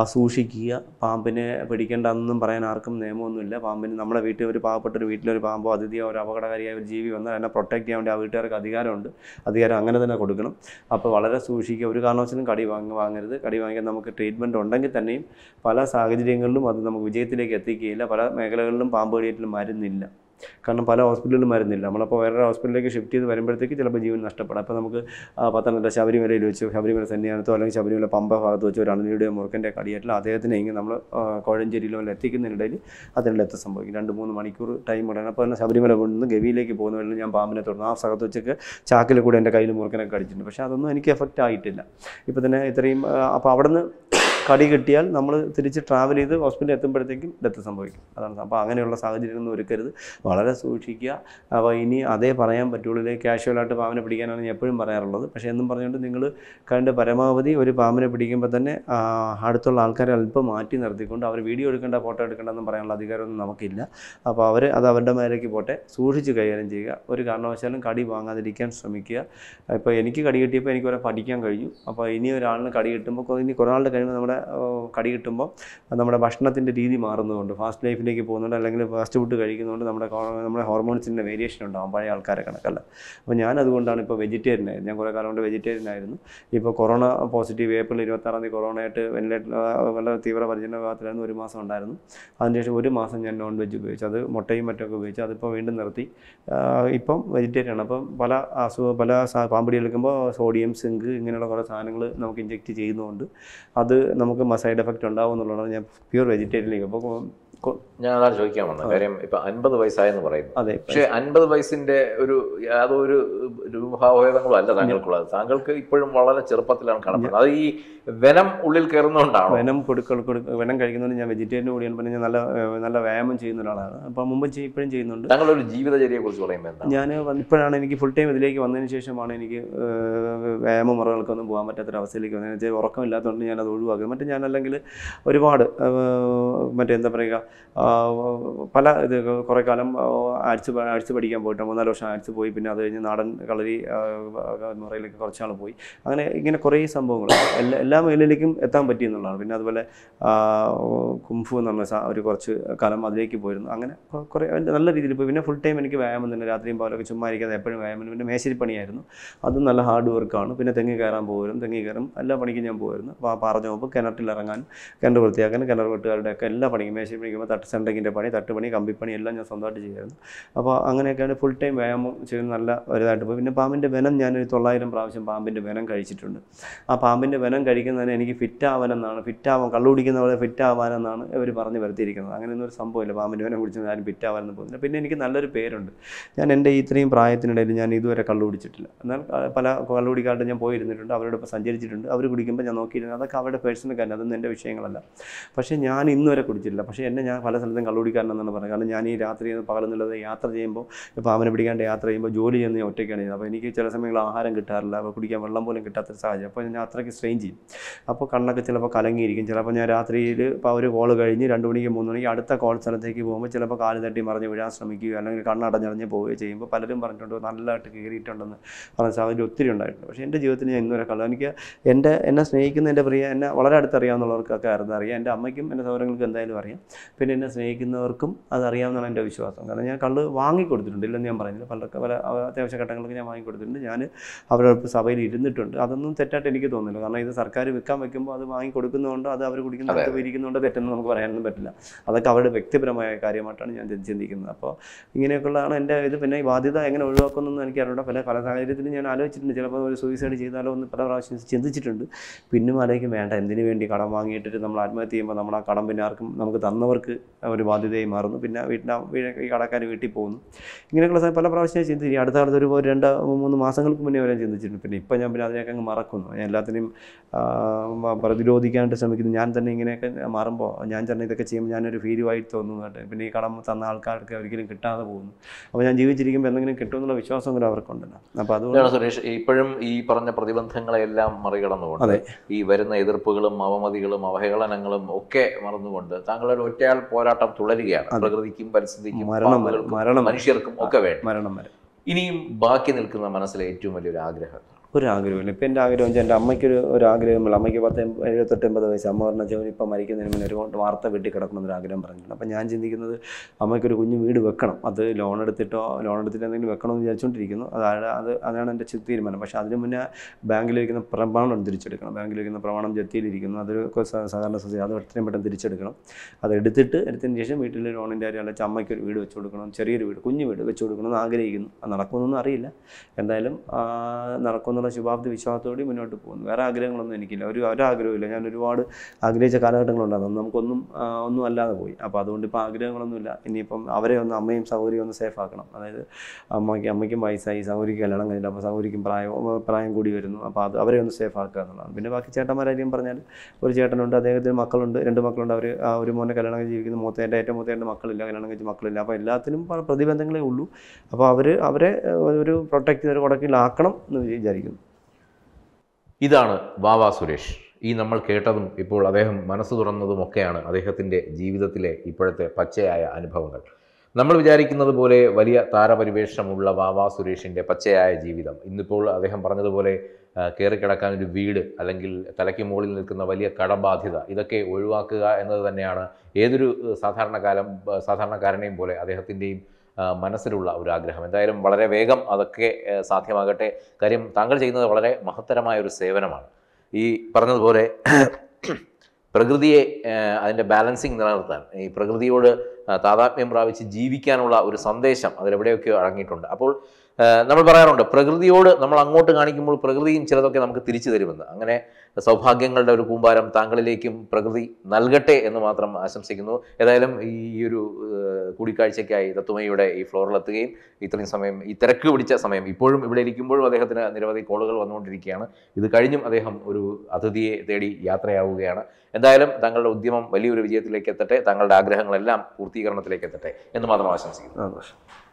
ആ സൂക്ഷിക്കുക പാമ്പിനെ പിടിക്കേണ്ടെന്നും പറയാൻ ആർക്കും നിയമമൊന്നുമില്ല പാമ്പിന് നമ്മുടെ വീട്ടിൽ ഒരു പാവപ്പെട്ട ഒരു വീട്ടിലൊരു പാമ്പോ അതിഥിയോ ഒരു അപകടകാരിയായ ഒരു ജീവി വന്നാൽ എന്നെ പ്രൊട്ടക്ട് ചെയ്യാൻ വേണ്ടി ആ വീട്ടുകാർക്ക് അധികാരമുണ്ട് അധികാരം അങ്ങനെ തന്നെ കൊടുക്കണം അപ്പോൾ വളരെ സൂക്ഷിക്കുക ഒരു കാരണവശാലും കടി വാങ്ങുക വാങ്ങരുത് കടി വാങ്ങിക്കാൻ നമുക്ക് ട്രീറ്റ്മെൻറ്റ് ഉണ്ടെങ്കിൽ തന്നെയും പല സാഹചര്യങ്ങളിലും അത് നമുക്ക് വിജയത്തിലേക്ക് എത്തിക്കുകയില്ല പല മേഖലകളിലും പാമ്പ് കടിയേറ്റിലും മരുന്നില്ല കാരണം പല ഹോസ്പിറ്റലിലും മരുന്നില്ല നമ്മളപ്പോൾ വേറൊരു ഹോസ്പിറ്റലിലേക്ക് ഷിഫ്റ്റ് ചെയ്ത് വരുമ്പോഴത്തേക്ക് ചിലപ്പോൾ ജീവൻ നഷ്ടപ്പെടാം അപ്പോൾ നമുക്ക് പത്തനംതിട്ട ശബരിമലയിൽ വെച്ച് ശബരിമല സന്നിധാനത്തോ അല്ലെങ്കിൽ ശബരിമല പമ്പ ഭാഗത്ത് വെച്ച് ഒരു രണ്ടിലൂടെയോ മുറുക്കൻ്റെ കടിയായിട്ടില്ല അദ്ദേഹത്തിനെ ഇങ്ങനെ നമ്മൾ കോഴഞ്ചേരിയിലോ അല്ല എത്തിക്കുന്നതിനിടയിൽ അതിനുള്ള എത്ത സംഭവിക്കും രണ്ട് മൂന്ന് മണിക്കൂർ ടൈം ഇടണം അപ്പോൾ തന്നെ ശബരിമല കൊണ്ടുവന്ന് ഗവിയിലേക്ക് പോകുന്ന വഴി ഞാൻ പാമ്പിനെ തുടർന്ന് ആ സ്ഥലത്ത് വെച്ചൊക്കെ ചാക്കിൽ കൂടെ എൻ്റെ കയ്യിൽ മുറുക്കനൊക്കെ കടിച്ചിട്ടുണ്ട് പക്ഷേ അതൊന്നും എനിക്ക് എഫക്റ്റ് ആയിട്ടില്ല ഇപ്പോൾ തന്നെ ഇത്രയും അപ്പോൾ അവിടെ നിന്ന് കടി കിട്ടിയാൽ നമ്മൾ തിരിച്ച് ട്രാവൽ ചെയ്ത് ഹോസ്പിറ്റലിൽ എത്തുമ്പോഴത്തേക്കും ഡെത്ത് സംഭവിക്കും അതാണ് അപ്പോൾ അങ്ങനെയുള്ള സാഹചര്യങ്ങളൊന്നും ഒരുക്കരുത് വളരെ സൂക്ഷിക്കുക അപ്പോൾ ഇനി അതേ പറയാൻ പറ്റുള്ളൂ ഇല്ലെങ്കിൽ ക്യാഷ്വലായിട്ട് പാമ്പിനെ പിടിക്കാനാണ് ഞാൻ എപ്പോഴും പറയാറുള്ളത് പക്ഷേ എന്നും പറഞ്ഞുകൊണ്ട് നിങ്ങൾ കണ്ട് പരമാവധി ഒരു പാമ്പിനെ പിടിക്കുമ്പോൾ തന്നെ അടുത്തുള്ള ആൾക്കാരെ അല്പം മാറ്റി നിർത്തിക്കൊണ്ട് അവർ വീഡിയോ എടുക്കേണ്ട ഫോട്ടോ എന്ന് പറയാനുള്ള അധികാരമൊന്നും നമുക്കില്ല അപ്പോൾ അവർ അത് അവരുടെ മേലേക്ക് പോട്ടെ സൂക്ഷിച്ച് കൈകാര്യം ചെയ്യുക ഒരു കാരണവശാലും കടി വാങ്ങാതിരിക്കാൻ ശ്രമിക്കുക ഇപ്പോൾ എനിക്ക് കടി കിട്ടിയപ്പോൾ എനിക്ക് വരെ പഠിക്കാൻ കഴിഞ്ഞു അപ്പോൾ ഇനി ഒരാളിന് കടി കിട്ടുമ്പോൾ ഇനി കുറേ ആളുടെ കഴിയുമ്പോൾ നമ്മുടെ നമ്മുടെ കടി കിട്ടുമ്പോൾ നമ്മുടെ ഭക്ഷണത്തിൻ്റെ രീതി മാറുന്നതുകൊണ്ട് ഫാസ്റ്റ് ലൈഫിലേക്ക് പോകുന്നുണ്ട് അല്ലെങ്കിൽ ഫാസ്റ്റ് ഫുഡ് കഴിക്കുന്നതുകൊണ്ട് നമ്മുടെ നമ്മുടെ ഹോർമോൺസിൻ്റെ വേരിയേഷൻ ഉണ്ടാകും പഴയ ആൾക്കാരെ കണക്കല്ല അപ്പോൾ ഞാൻ അതുകൊണ്ടാണ് ഇപ്പോൾ വെജിറ്റേറിയൻ ആയിരുന്നു ഞാൻ കുറേ കാലം കൊണ്ട് വെജിറ്റേറിയൻ ആയിരുന്നു ഇപ്പോൾ കൊറോണ പോസിറ്റീവ് ഏപ്രിൽ ഇരുപത്താറാം തീയതി കൊറോണയായിട്ട് വെന്റിലേറ്റർ വളരെ തീവ്ര പരിചരണ വിഭാഗത്തിലായിരുന്നു ഒരു മാസം ഉണ്ടായിരുന്നു അതിനുശേഷം ഒരു മാസം ഞാൻ നോൺ വെജ് ഉപയോഗിച്ചു അത് മുട്ടയും മറ്റൊക്കെ ഉപയോഗിച്ചു അതിപ്പോൾ വീണ്ടും നിർത്തി ഇപ്പം വെജിറ്റേറിയൻ ആണ് അപ്പം പല അസുഖ പല പാമ്പടി എടുക്കുമ്പോൾ സോഡിയം സിങ്ക് ഇങ്ങനെയുള്ള കുറേ സാധനങ്ങൾ നമുക്ക് ഇഞ്ചെക്റ്റ് ചെയ്യുന്നതുകൊണ്ട് അത് നമുക്ക് സൈഡ് എഫക്റ്റ് ഉണ്ടാവും എന്നുള്ളതാണ് ഞാൻ പ്യൂർ വെജിറ്റേറിയനിലേക്ക് അപ്പോൾ ഞാൻ അതാണ് ചോദിക്കാൻ വന്നത് കാര്യം ഇപ്പൊ അൻപത് വയസ്സായെന്ന് പറയുന്നു പക്ഷെ അൻപത് വയസ്സിന്റെ ഒരു യാതൊരു രൂപാഭേദങ്ങളും അല്ല താങ്കൾക്കുള്ളത് താങ്കൾക്ക് ഇപ്പോഴും വളരെ ചെറുപ്പത്തിലാണ് കാണപ്പെടുന്നത് അത് ഈ വെനം ഉള്ളിൽ കയറുന്നതുകൊണ്ടാണ് വെനം കൊടുക്ക വെനം കഴിക്കുന്നതുകൊണ്ട് ഞാൻ വെജിറ്റേറിയൻ കൂടിയാണ് പിന്നെ ഞാൻ നല്ല നല്ല വ്യായാമം ചെയ്യുന്ന ഒരാളാണ് അപ്പൊ മുമ്പ് ഇപ്പോഴും ചെയ്യുന്നുണ്ട് താങ്കളൊരു ജീവിതചര്യയെ കുറിച്ച് പറയുമ്പോൾ ഞാൻ ഇപ്പോഴാണ് എനിക്ക് ഫുൾ ടൈം ഇതിലേക്ക് വന്നതിന് ശേഷമാണ് എനിക്ക് വ്യായാമ മുറകൾക്കൊന്നും പോകാൻ പറ്റാത്തൊരവസ്ഥയിലേക്ക് വന്നത് ഉറക്കമില്ലാത്തതുകൊണ്ട് ഇല്ലാത്തതുകൊണ്ട് ഞാനത് ഒഴിവാക്കുന്നത് മറ്റേ ഞാൻ അല്ലെങ്കിൽ ഒരുപാട് മറ്റേ എന്താ പറയുക പല ഇത് കുറേ കാലം ആഴ്ച ആഴ്ച പഠിക്കാൻ പോയിട്ട് മൂന്നാല് വർഷം ആഴ്ച പോയി പിന്നെ അത് കഴിഞ്ഞ് നാടൻ കളരി മുറയിലേക്ക് കുറച്ച് നാൾ പോയി അങ്ങനെ ഇങ്ങനെ കുറേ സംഭവങ്ങൾ എല്ലാ എല്ലാ മേഖലയിലേക്കും എത്താൻ പറ്റി എന്നുള്ളതാണ് പിന്നെ അതുപോലെ കുംഫു എന്ന് പറഞ്ഞ ഒരു കുറച്ച് കാലം അതിലേക്ക് പോയിരുന്നു അങ്ങനെ കുറേ നല്ല രീതിയിൽ പോയി പിന്നെ ഫുൾ ടൈം എനിക്ക് വ്യായാമം തന്നെ രാത്രിയും പാലൊക്കെ ചുമ്മാ ഇരിക്കാതെ എപ്പോഴും വ്യായാമം പിന്നെ മേശരി പണിയായിരുന്നു അതും നല്ല ഹാർഡ് വർക്കാണ് പിന്നെ തെങ്ങ് കയറാൻ പോകുമായിരുന്നു തെങ്ങി കയറും എല്ലാ പണിക്കും ഞാൻ പോകുമായിരുന്നു പാറഞ്ഞ് ആ പോകുമ്പോൾ കിണറ്റിൽ ഇറങ്ങാനും കിണർ വൃത്തിയാക്കാനും കിണർ വെട്ടുകാരുടെ എല്ലാ പണിക്കും മേശരി പണിക്കും ചെയ്യുമ്പോൾ തട്ട് സെൻറ്ററിങ്ങിൻ്റെ പണി തട്ടുപണി കമ്പിപ്പണി എല്ലാം ഞാൻ സ്വന്തമായിട്ട് ചെയ്യുമായിരുന്നു അപ്പോൾ അങ്ങനെയൊക്കെയാണ് ഫുൾ ടൈം വ്യായാമം ചെയ്യുന്ന നല്ല ഒരിതായിട്ട് പോയി പിന്നെ പാമ്പിൻ്റെ വനം ഞാനൊരു തൊള്ളായിരം പ്രാവശ്യം പാമ്പിൻ്റെ വനം കഴിച്ചിട്ടുണ്ട് ആ പാമ്പിൻ്റെ വനം കഴിക്കുന്നതിന് എനിക്ക് ഫിറ്റ് ആവാനെന്നാണ് ഫിറ്റ് ആവാൻ കള്ളുപിടിക്കുന്ന പോലെ ഫിറ്റ് ആവാനെന്നാണ് ഇവർ പറഞ്ഞ് വരുത്തിയിരിക്കുന്നത് അങ്ങനെയൊന്നും ഒരു സംഭവമില്ല പാമ്പിൻ്റെ വനം കുടിച്ചാൽ ആരും ഫിറ്റ് പോകുന്നില്ല പിന്നെ എനിക്ക് നല്ലൊരു പേരുണ്ട് ഞാൻ എൻ്റെ ഇത്രയും പ്രായത്തിനിടയിൽ ഞാൻ ഇതുവരെ കള്ളു കുടിച്ചിട്ടില്ല എന്നാൽ പല കള്ളു കുടിക്കാണ്ട് ഞാൻ പോയിരുന്നിട്ടുണ്ട് അവരോടൊപ്പം സഞ്ചരിച്ചിട്ടുണ്ട് അവർ കുടിക്കുമ്പോൾ ഞാൻ നോക്കിയിരുന്നു അതൊക്കെ അവരുടെ പേഴ്സണൽ കാര്യം അതൊന്നും എൻ്റെ വിഷയങ്ങളല്ല പക്ഷേ ഞാൻ ഇന്നുവരെ കുടിച്ചിട്ടില്ല പക്ഷേ എന്നെ ഞാൻ പല സ്ഥലത്തും കള്ളുപിടിക്കാരനെന്നാണ് പറഞ്ഞത് കാരണം ഞാൻ ഈ രാത്രി പകലെന്നുള്ളത് യാത്ര ചെയ്യുമ്പോൾ ഇപ്പോൾ അവനെ പിടിക്കാണ്ട് യാത്ര ചെയ്യുമ്പോൾ ജോലി ചെയ്യുന്ന ഞാൻ ഒറ്റയ്ക്കാണ് ചെയ്യുന്നത് അപ്പോൾ എനിക്ക് ചില സമയങ്ങളിൽ ആഹാരം കിട്ടാറില്ല അപ്പോൾ കുടിക്കാൻ വെള്ളം പോലും കിട്ടാത്തൊരു സാഹചര്യം അപ്പോൾ ഞാൻ അത്രയ്ക്ക് സ്ട്രെയിൻ ചെയ്യും അപ്പോൾ കണ്ണൊക്കെ ചിലപ്പോൾ കലങ്ങിയിരിക്കും ചിലപ്പോൾ ഞാൻ രാത്രിയിൽ ഇപ്പോൾ ഒരു കോൾ കഴിഞ്ഞ് രണ്ട് മണിക്ക് മൂന്ന് മണിക്ക് അടുത്ത കോൾ സ്ഥലത്തേക്ക് പോകുമ്പോൾ ചിലപ്പോൾ കാല് തട്ടി മറിഞ്ഞ് വിഴാൻ ശ്രമിക്കുകയോ അല്ലെങ്കിൽ കണ്ണടഞ്ഞടഞ്ഞ് പോവുകയോ ചെയ്യുമ്പോൾ പലരും പറഞ്ഞിട്ടുണ്ട് നല്ലതായിട്ട് കയറിയിട്ടുണ്ടെന്ന് പറഞ്ഞ സാഹചര്യം ഒത്തിരി ഉണ്ടായിട്ടുണ്ട് പക്ഷേ എൻ്റെ ജീവിതത്തിൽ ഞാൻ ഇന്നൊരു കള്ളു എനിക്ക് എൻ്റെ എന്നെ സ്നേഹിക്കുന്ന എൻ്റെ പ്രിയ എന്നെ വളരെ അടുത്തറിയാവുന്നവർക്കൊക്കെ അറിയാം എൻ്റെ അമ്മയ്ക്കും എൻ്റെ സൗകര്യങ്ങൾക്കും എന്തായാലും അറിയാം പിന്നെ എന്നെ സ്നേഹിക്കുന്നവർക്കും അതറിയാമെന്നാണ് എൻ്റെ വിശ്വാസം കാരണം ഞാൻ കള്ള് വാങ്ങിക്കൊടുത്തിട്ടുണ്ട് ഇല്ലെന്ന് ഞാൻ പറയുന്നില്ല പലർക്ക് പല അത്യാവശ്യ ഘട്ടങ്ങളൊക്കെ ഞാൻ വാങ്ങിക്കൊടുത്തിട്ടുണ്ട് ഞാൻ അവരോടൊപ്പം സഭയിൽ ഇരുന്നിട്ടുണ്ട് അതൊന്നും തെറ്റായിട്ട് എനിക്ക് തോന്നുന്നില്ല കാരണം ഇത് സർക്കാർ വിൽക്കാൻ വെക്കുമ്പോൾ അത് വാങ്ങിക്കൊടുക്കുന്നതുകൊണ്ട് അത് അവർ കുടിക്കുന്ന ഇരിക്കുന്നുണ്ട് തെറ്റെന്ന് നമുക്ക് പറയാനൊന്നും പറ്റില്ല അതൊക്കെ അവരുടെ വ്യക്തിപരമായ കാര്യമായിട്ടാണ് ഞാൻ ചിന്തിക്കുന്നത് അപ്പോൾ ഇങ്ങനെയൊക്കെയുള്ളതാണ് എൻ്റെ ഇത് പിന്നെ ഈ ബാധ്യത എങ്ങനെ ഒഴിവാക്കുന്നതെന്ന് എനിക്ക് അറിയണ്ട പല പല സാഹചര്യത്തിലും ഞാൻ ആലോചിച്ചിട്ടുണ്ട് ചിലപ്പോൾ ഒരു സൂയിസൈഡ് ചെയ്താലോ എന്ന് പല പ്രാവശ്യം ചിന്തിച്ചിട്ടുണ്ട് പിന്നും ആലോചിക്കും വേണ്ട എന്തിനു വേണ്ടി കടം വാങ്ങിയിട്ടിട്ട് നമ്മൾ ആത്മഹത്യ ചെയ്യുമ്പോൾ നമ്മൾ ആ കടം പിന്നെ ആർക്കും നമുക്ക് തന്നവർക്ക് കടക്കാർക്ക് ഒരു ബാധ്യതയായി മാറുന്നു പിന്നെ വീട്ടിൻ്റെ ഈ കടക്കാർ വീട്ടിൽ പോകുന്നു ഇങ്ങനെയുള്ള പല പ്രാവശ്യം ഞാൻ ചിന്തിച്ചു അടുത്ത കാലത്ത് ഒരു രണ്ട് മൂന്ന് മാസങ്ങൾക്ക് മുന്നേ വരെ ചിന്തിച്ചിട്ടുണ്ട് പിന്നെ ഇപ്പം ഞാൻ പിന്നെ അതിനൊക്കെ അങ്ങ് മറക്കുന്നു ഞാൻ എല്ലാത്തിനെയും പ്രതിരോധിക്കാനായിട്ട് ശ്രമിക്കുന്നു ഞാൻ തന്നെ ഇങ്ങനെയൊക്കെ മാറുമ്പോൾ ഞാൻ തന്നെ ഇതൊക്കെ ചെയ്യുമ്പോൾ ഞാനൊരു ഫീലുമായി കേട്ടോ പിന്നെ ഈ കടം തന്ന ആൾക്കാർക്ക് ഒരിക്കലും കിട്ടാതെ പോകുന്നു അപ്പോൾ ഞാൻ ജീവിച്ചിരിക്കുമ്പോൾ എന്തെങ്കിലും കിട്ടുമെന്നുള്ള വിശ്വാസം കൂടെ അവർക്കുണ്ടല്ലോ അപ്പോൾ അതുകൊണ്ട് സുരേഷ് ഇപ്പോഴും ഈ പറഞ്ഞ പ്രതിബന്ധങ്ങളെല്ലാം മറികടന്നുകൊണ്ട് ഈ വരുന്ന എതിർപ്പുകളും അവമതികളും അവഹേളനങ്ങളും ഒക്കെ മറന്നുകൊണ്ട് താങ്കളൊരു ഒറ്റയാൾ അയാൾ പോരാട്ടം തുടരുകയാണ് പ്രകൃതിക്കും പരിസ്ഥിതിക്കും മനുഷ്യർക്കും ഒക്കെ വേണം മരണം വരെ ഇനിയും ബാക്കി നിൽക്കുന്ന മനസ്സിലെ ഏറ്റവും വലിയൊരു ആഗ്രഹം ഒരു ഇപ്പം എൻ്റെ ആഗ്രഹം വെച്ചാൽ എൻ്റെ അമ്മയ്ക്കൊരു ഒരു ആഗ്രഹമില്ല അമ്മയ്ക്ക് പത്ത് എഴുപത്തെട്ട് എൺപത് വയസ്സ് അമ്മ പറഞ്ഞ ജോലി ഇപ്പം മരിക്കുന്നതിന് മുന്നേ ഒരുപാട് വാർത്ത വീട്ടിൽ കിടക്കണമെന്നൊരു ഒരു ആഗ്രഹം പറഞ്ഞിട്ടുണ്ട് അപ്പം ഞാൻ ചിന്തിക്കുന്നത് അമ്മയ്ക്കൊരു കുഞ്ഞു വീട് വെക്കണം അത് ലോൺ എടുത്തിട്ടോ ലോൺ എടുത്തിട്ട് എന്തെങ്കിലും വെക്കണമെന്ന് വിചാരിച്ചുകൊണ്ടിരിക്കുന്നു അതാണ് അത് അതാണ് എൻ്റെ തീരുമാനം പക്ഷേ അതിന് മുന്നേ ബാങ്കിലിരിക്കുന്ന പ്രമാണം തിരിച്ചെടുക്കണം ബാങ്കിലിരിക്കുന്ന പ്രമാണം ജപ്തിയിലിരിക്കുന്നു അതൊരു സാധാരണ സൊസൈറ്റി അത് എത്രയും പെട്ടെന്ന് തിരിച്ചെടുക്കണം അത് എടുത്തിട്ട് എടുത്തതിന് ശേഷം വീട്ടിൽ ലോണിൻ്റെ കാര്യം അല്ലെങ്കിൽ അമ്മയ്ക്ക് ഒരു വീട് വെച്ച് കൊടുക്കണം ചെറിയൊരു വീട് കുഞ്ഞു വീട് വെച്ച് കൊടുക്കണം എന്ന് ആഗ്രഹിക്കുന്നു നടക്കുമെന്നൊന്നും അറിയില്ല എന്തായാലും നടക്കുമെന്ന് എന്നുള്ള ശുഭാപ്തി വിശ്വാസത്തോടെ മുന്നോട്ട് പോകുന്നു വേറെ ആഗ്രഹങ്ങളൊന്നും എനിക്കില്ല ഒരു ഒരാഗ്രഹമില്ല ഞാൻ ഒരുപാട് ആഗ്രഹിച്ച കാലഘട്ടങ്ങളുണ്ടായിരുന്നു നമുക്കൊന്നും ഒന്നും അല്ലാതെ പോയി അപ്പോൾ അതുകൊണ്ട് ഇപ്പോൾ ആഗ്രഹങ്ങളൊന്നുമില്ല ഇനിയിപ്പം അവരെ ഒന്ന് അമ്മയും സഹോദരിയും ഒന്ന് സേഫ് ആക്കണം അതായത് അമ്മയ്ക്ക് അമ്മയ്ക്കും വയസ്സായി സഹോദരിക്ക് കല്യാണം കഴിഞ്ഞില്ല അപ്പോൾ സഹോദരിക്കും പ്രായം പ്രായം കൂടി വരുന്നു അപ്പോൾ അത് അവരെ ഒന്ന് സേഫ് ആക്കുക എന്നുള്ളതാണ് പിന്നെ ബാക്കി ചേട്ടന്മാരായിരിക്കും പറഞ്ഞാൽ ഒരു ചേട്ടനുണ്ട് അദ്ദേഹത്തിന് മക്കളുണ്ട് രണ്ട് മക്കളുണ്ട് അവർ ഒരു മോനെ കല്യാണം കഴിഞ്ഞ് ജീവിക്കുന്നു എൻ്റെ ഏറ്റവും എൻ്റെ മക്കളില്ല കല്യാണം കഴിച്ച് മക്കളില്ല അപ്പോൾ എല്ലാത്തിനും പ്രതിബന്ധങ്ങളേ ഉള്ളൂ അപ്പോൾ അവർ അവരെ ഒരു പ്രൊട്ടക്റ്റ് ചെയ്ത് ഒരു കുടക്കിലാക്കണം എന്ന് വിചാരിക്കുന്നു ഇതാണ് വാവാ സുരേഷ് ഈ നമ്മൾ കേട്ടതും ഇപ്പോൾ അദ്ദേഹം മനസ്സ് തുറന്നതുമൊക്കെയാണ് അദ്ദേഹത്തിൻ്റെ ജീവിതത്തിലെ ഇപ്പോഴത്തെ പച്ചയായ അനുഭവങ്ങൾ നമ്മൾ വിചാരിക്കുന്നത് പോലെ വലിയ താരപരിവേഷമുള്ള വാവാ സുരേഷിൻ്റെ പച്ചയായ ജീവിതം ഇന്നിപ്പോൾ അദ്ദേഹം പറഞ്ഞതുപോലെ കയറിക്കിടക്കാൻ ഒരു വീട് അല്ലെങ്കിൽ തലയ്ക്ക് മുകളിൽ നിൽക്കുന്ന വലിയ കടബാധ്യത ഇതൊക്കെ ഒഴിവാക്കുക എന്നത് തന്നെയാണ് ഏതൊരു കാലം സാധാരണക്കാരനെയും പോലെ അദ്ദേഹത്തിൻ്റെയും മനസ്സിലുള്ള ഒരു ആഗ്രഹം എന്തായാലും വളരെ വേഗം അതൊക്കെ സാധ്യമാകട്ടെ കാര്യം താങ്കൾ ചെയ്യുന്നത് വളരെ മഹത്തരമായ ഒരു സേവനമാണ് ഈ പറഞ്ഞതുപോലെ പ്രകൃതിയെ അതിൻ്റെ ബാലൻസിങ് നിലനിർത്താൻ ഈ പ്രകൃതിയോട് താതാത്മ്യം പ്രാപിച്ച് ജീവിക്കാനുള്ള ഒരു സന്ദേശം അതിലെവിടെയൊക്കെയോ അടങ്ങിയിട്ടുണ്ട് അപ്പോൾ നമ്മൾ പറയാറുണ്ട് പ്രകൃതിയോട് നമ്മൾ അങ്ങോട്ട് കാണിക്കുമ്പോൾ പ്രകൃതിയും ചിലതൊക്കെ നമുക്ക് തിരിച്ചു തരുമെന്ന് അങ്ങനെ സൗഭാഗ്യങ്ങളുടെ ഒരു കൂമ്പാരം താങ്കളിലേക്കും പ്രകൃതി നൽകട്ടെ എന്ന് മാത്രം ആശംസിക്കുന്നു ഏതായാലും ഈ ഒരു കൂടിക്കാഴ്ചയ്ക്കായി തത്വമയുടെ ഈ ഫ്ലോറിലെത്തുകയും ഇത്രയും സമയം ഈ തിരക്ക് പിടിച്ച സമയം ഇപ്പോഴും ഇവിടെ ഇരിക്കുമ്പോഴും അദ്ദേഹത്തിന് നിരവധി കോളുകൾ വന്നുകൊണ്ടിരിക്കുകയാണ് ഇത് കഴിഞ്ഞും അദ്ദേഹം ഒരു അതിഥിയെ തേടി യാത്രയാവുകയാണ് എന്തായാലും താങ്കളുടെ ഉദ്യമം വലിയൊരു വിജയത്തിലേക്ക് എത്തട്ടെ താങ്കളുടെ ആഗ്രഹങ്ങളെല്ലാം പൂർത്തീകരണത്തിലേക്ക് എത്തട്ടെ എന്ന് മാത്രം ആശംസിക്കുന്നു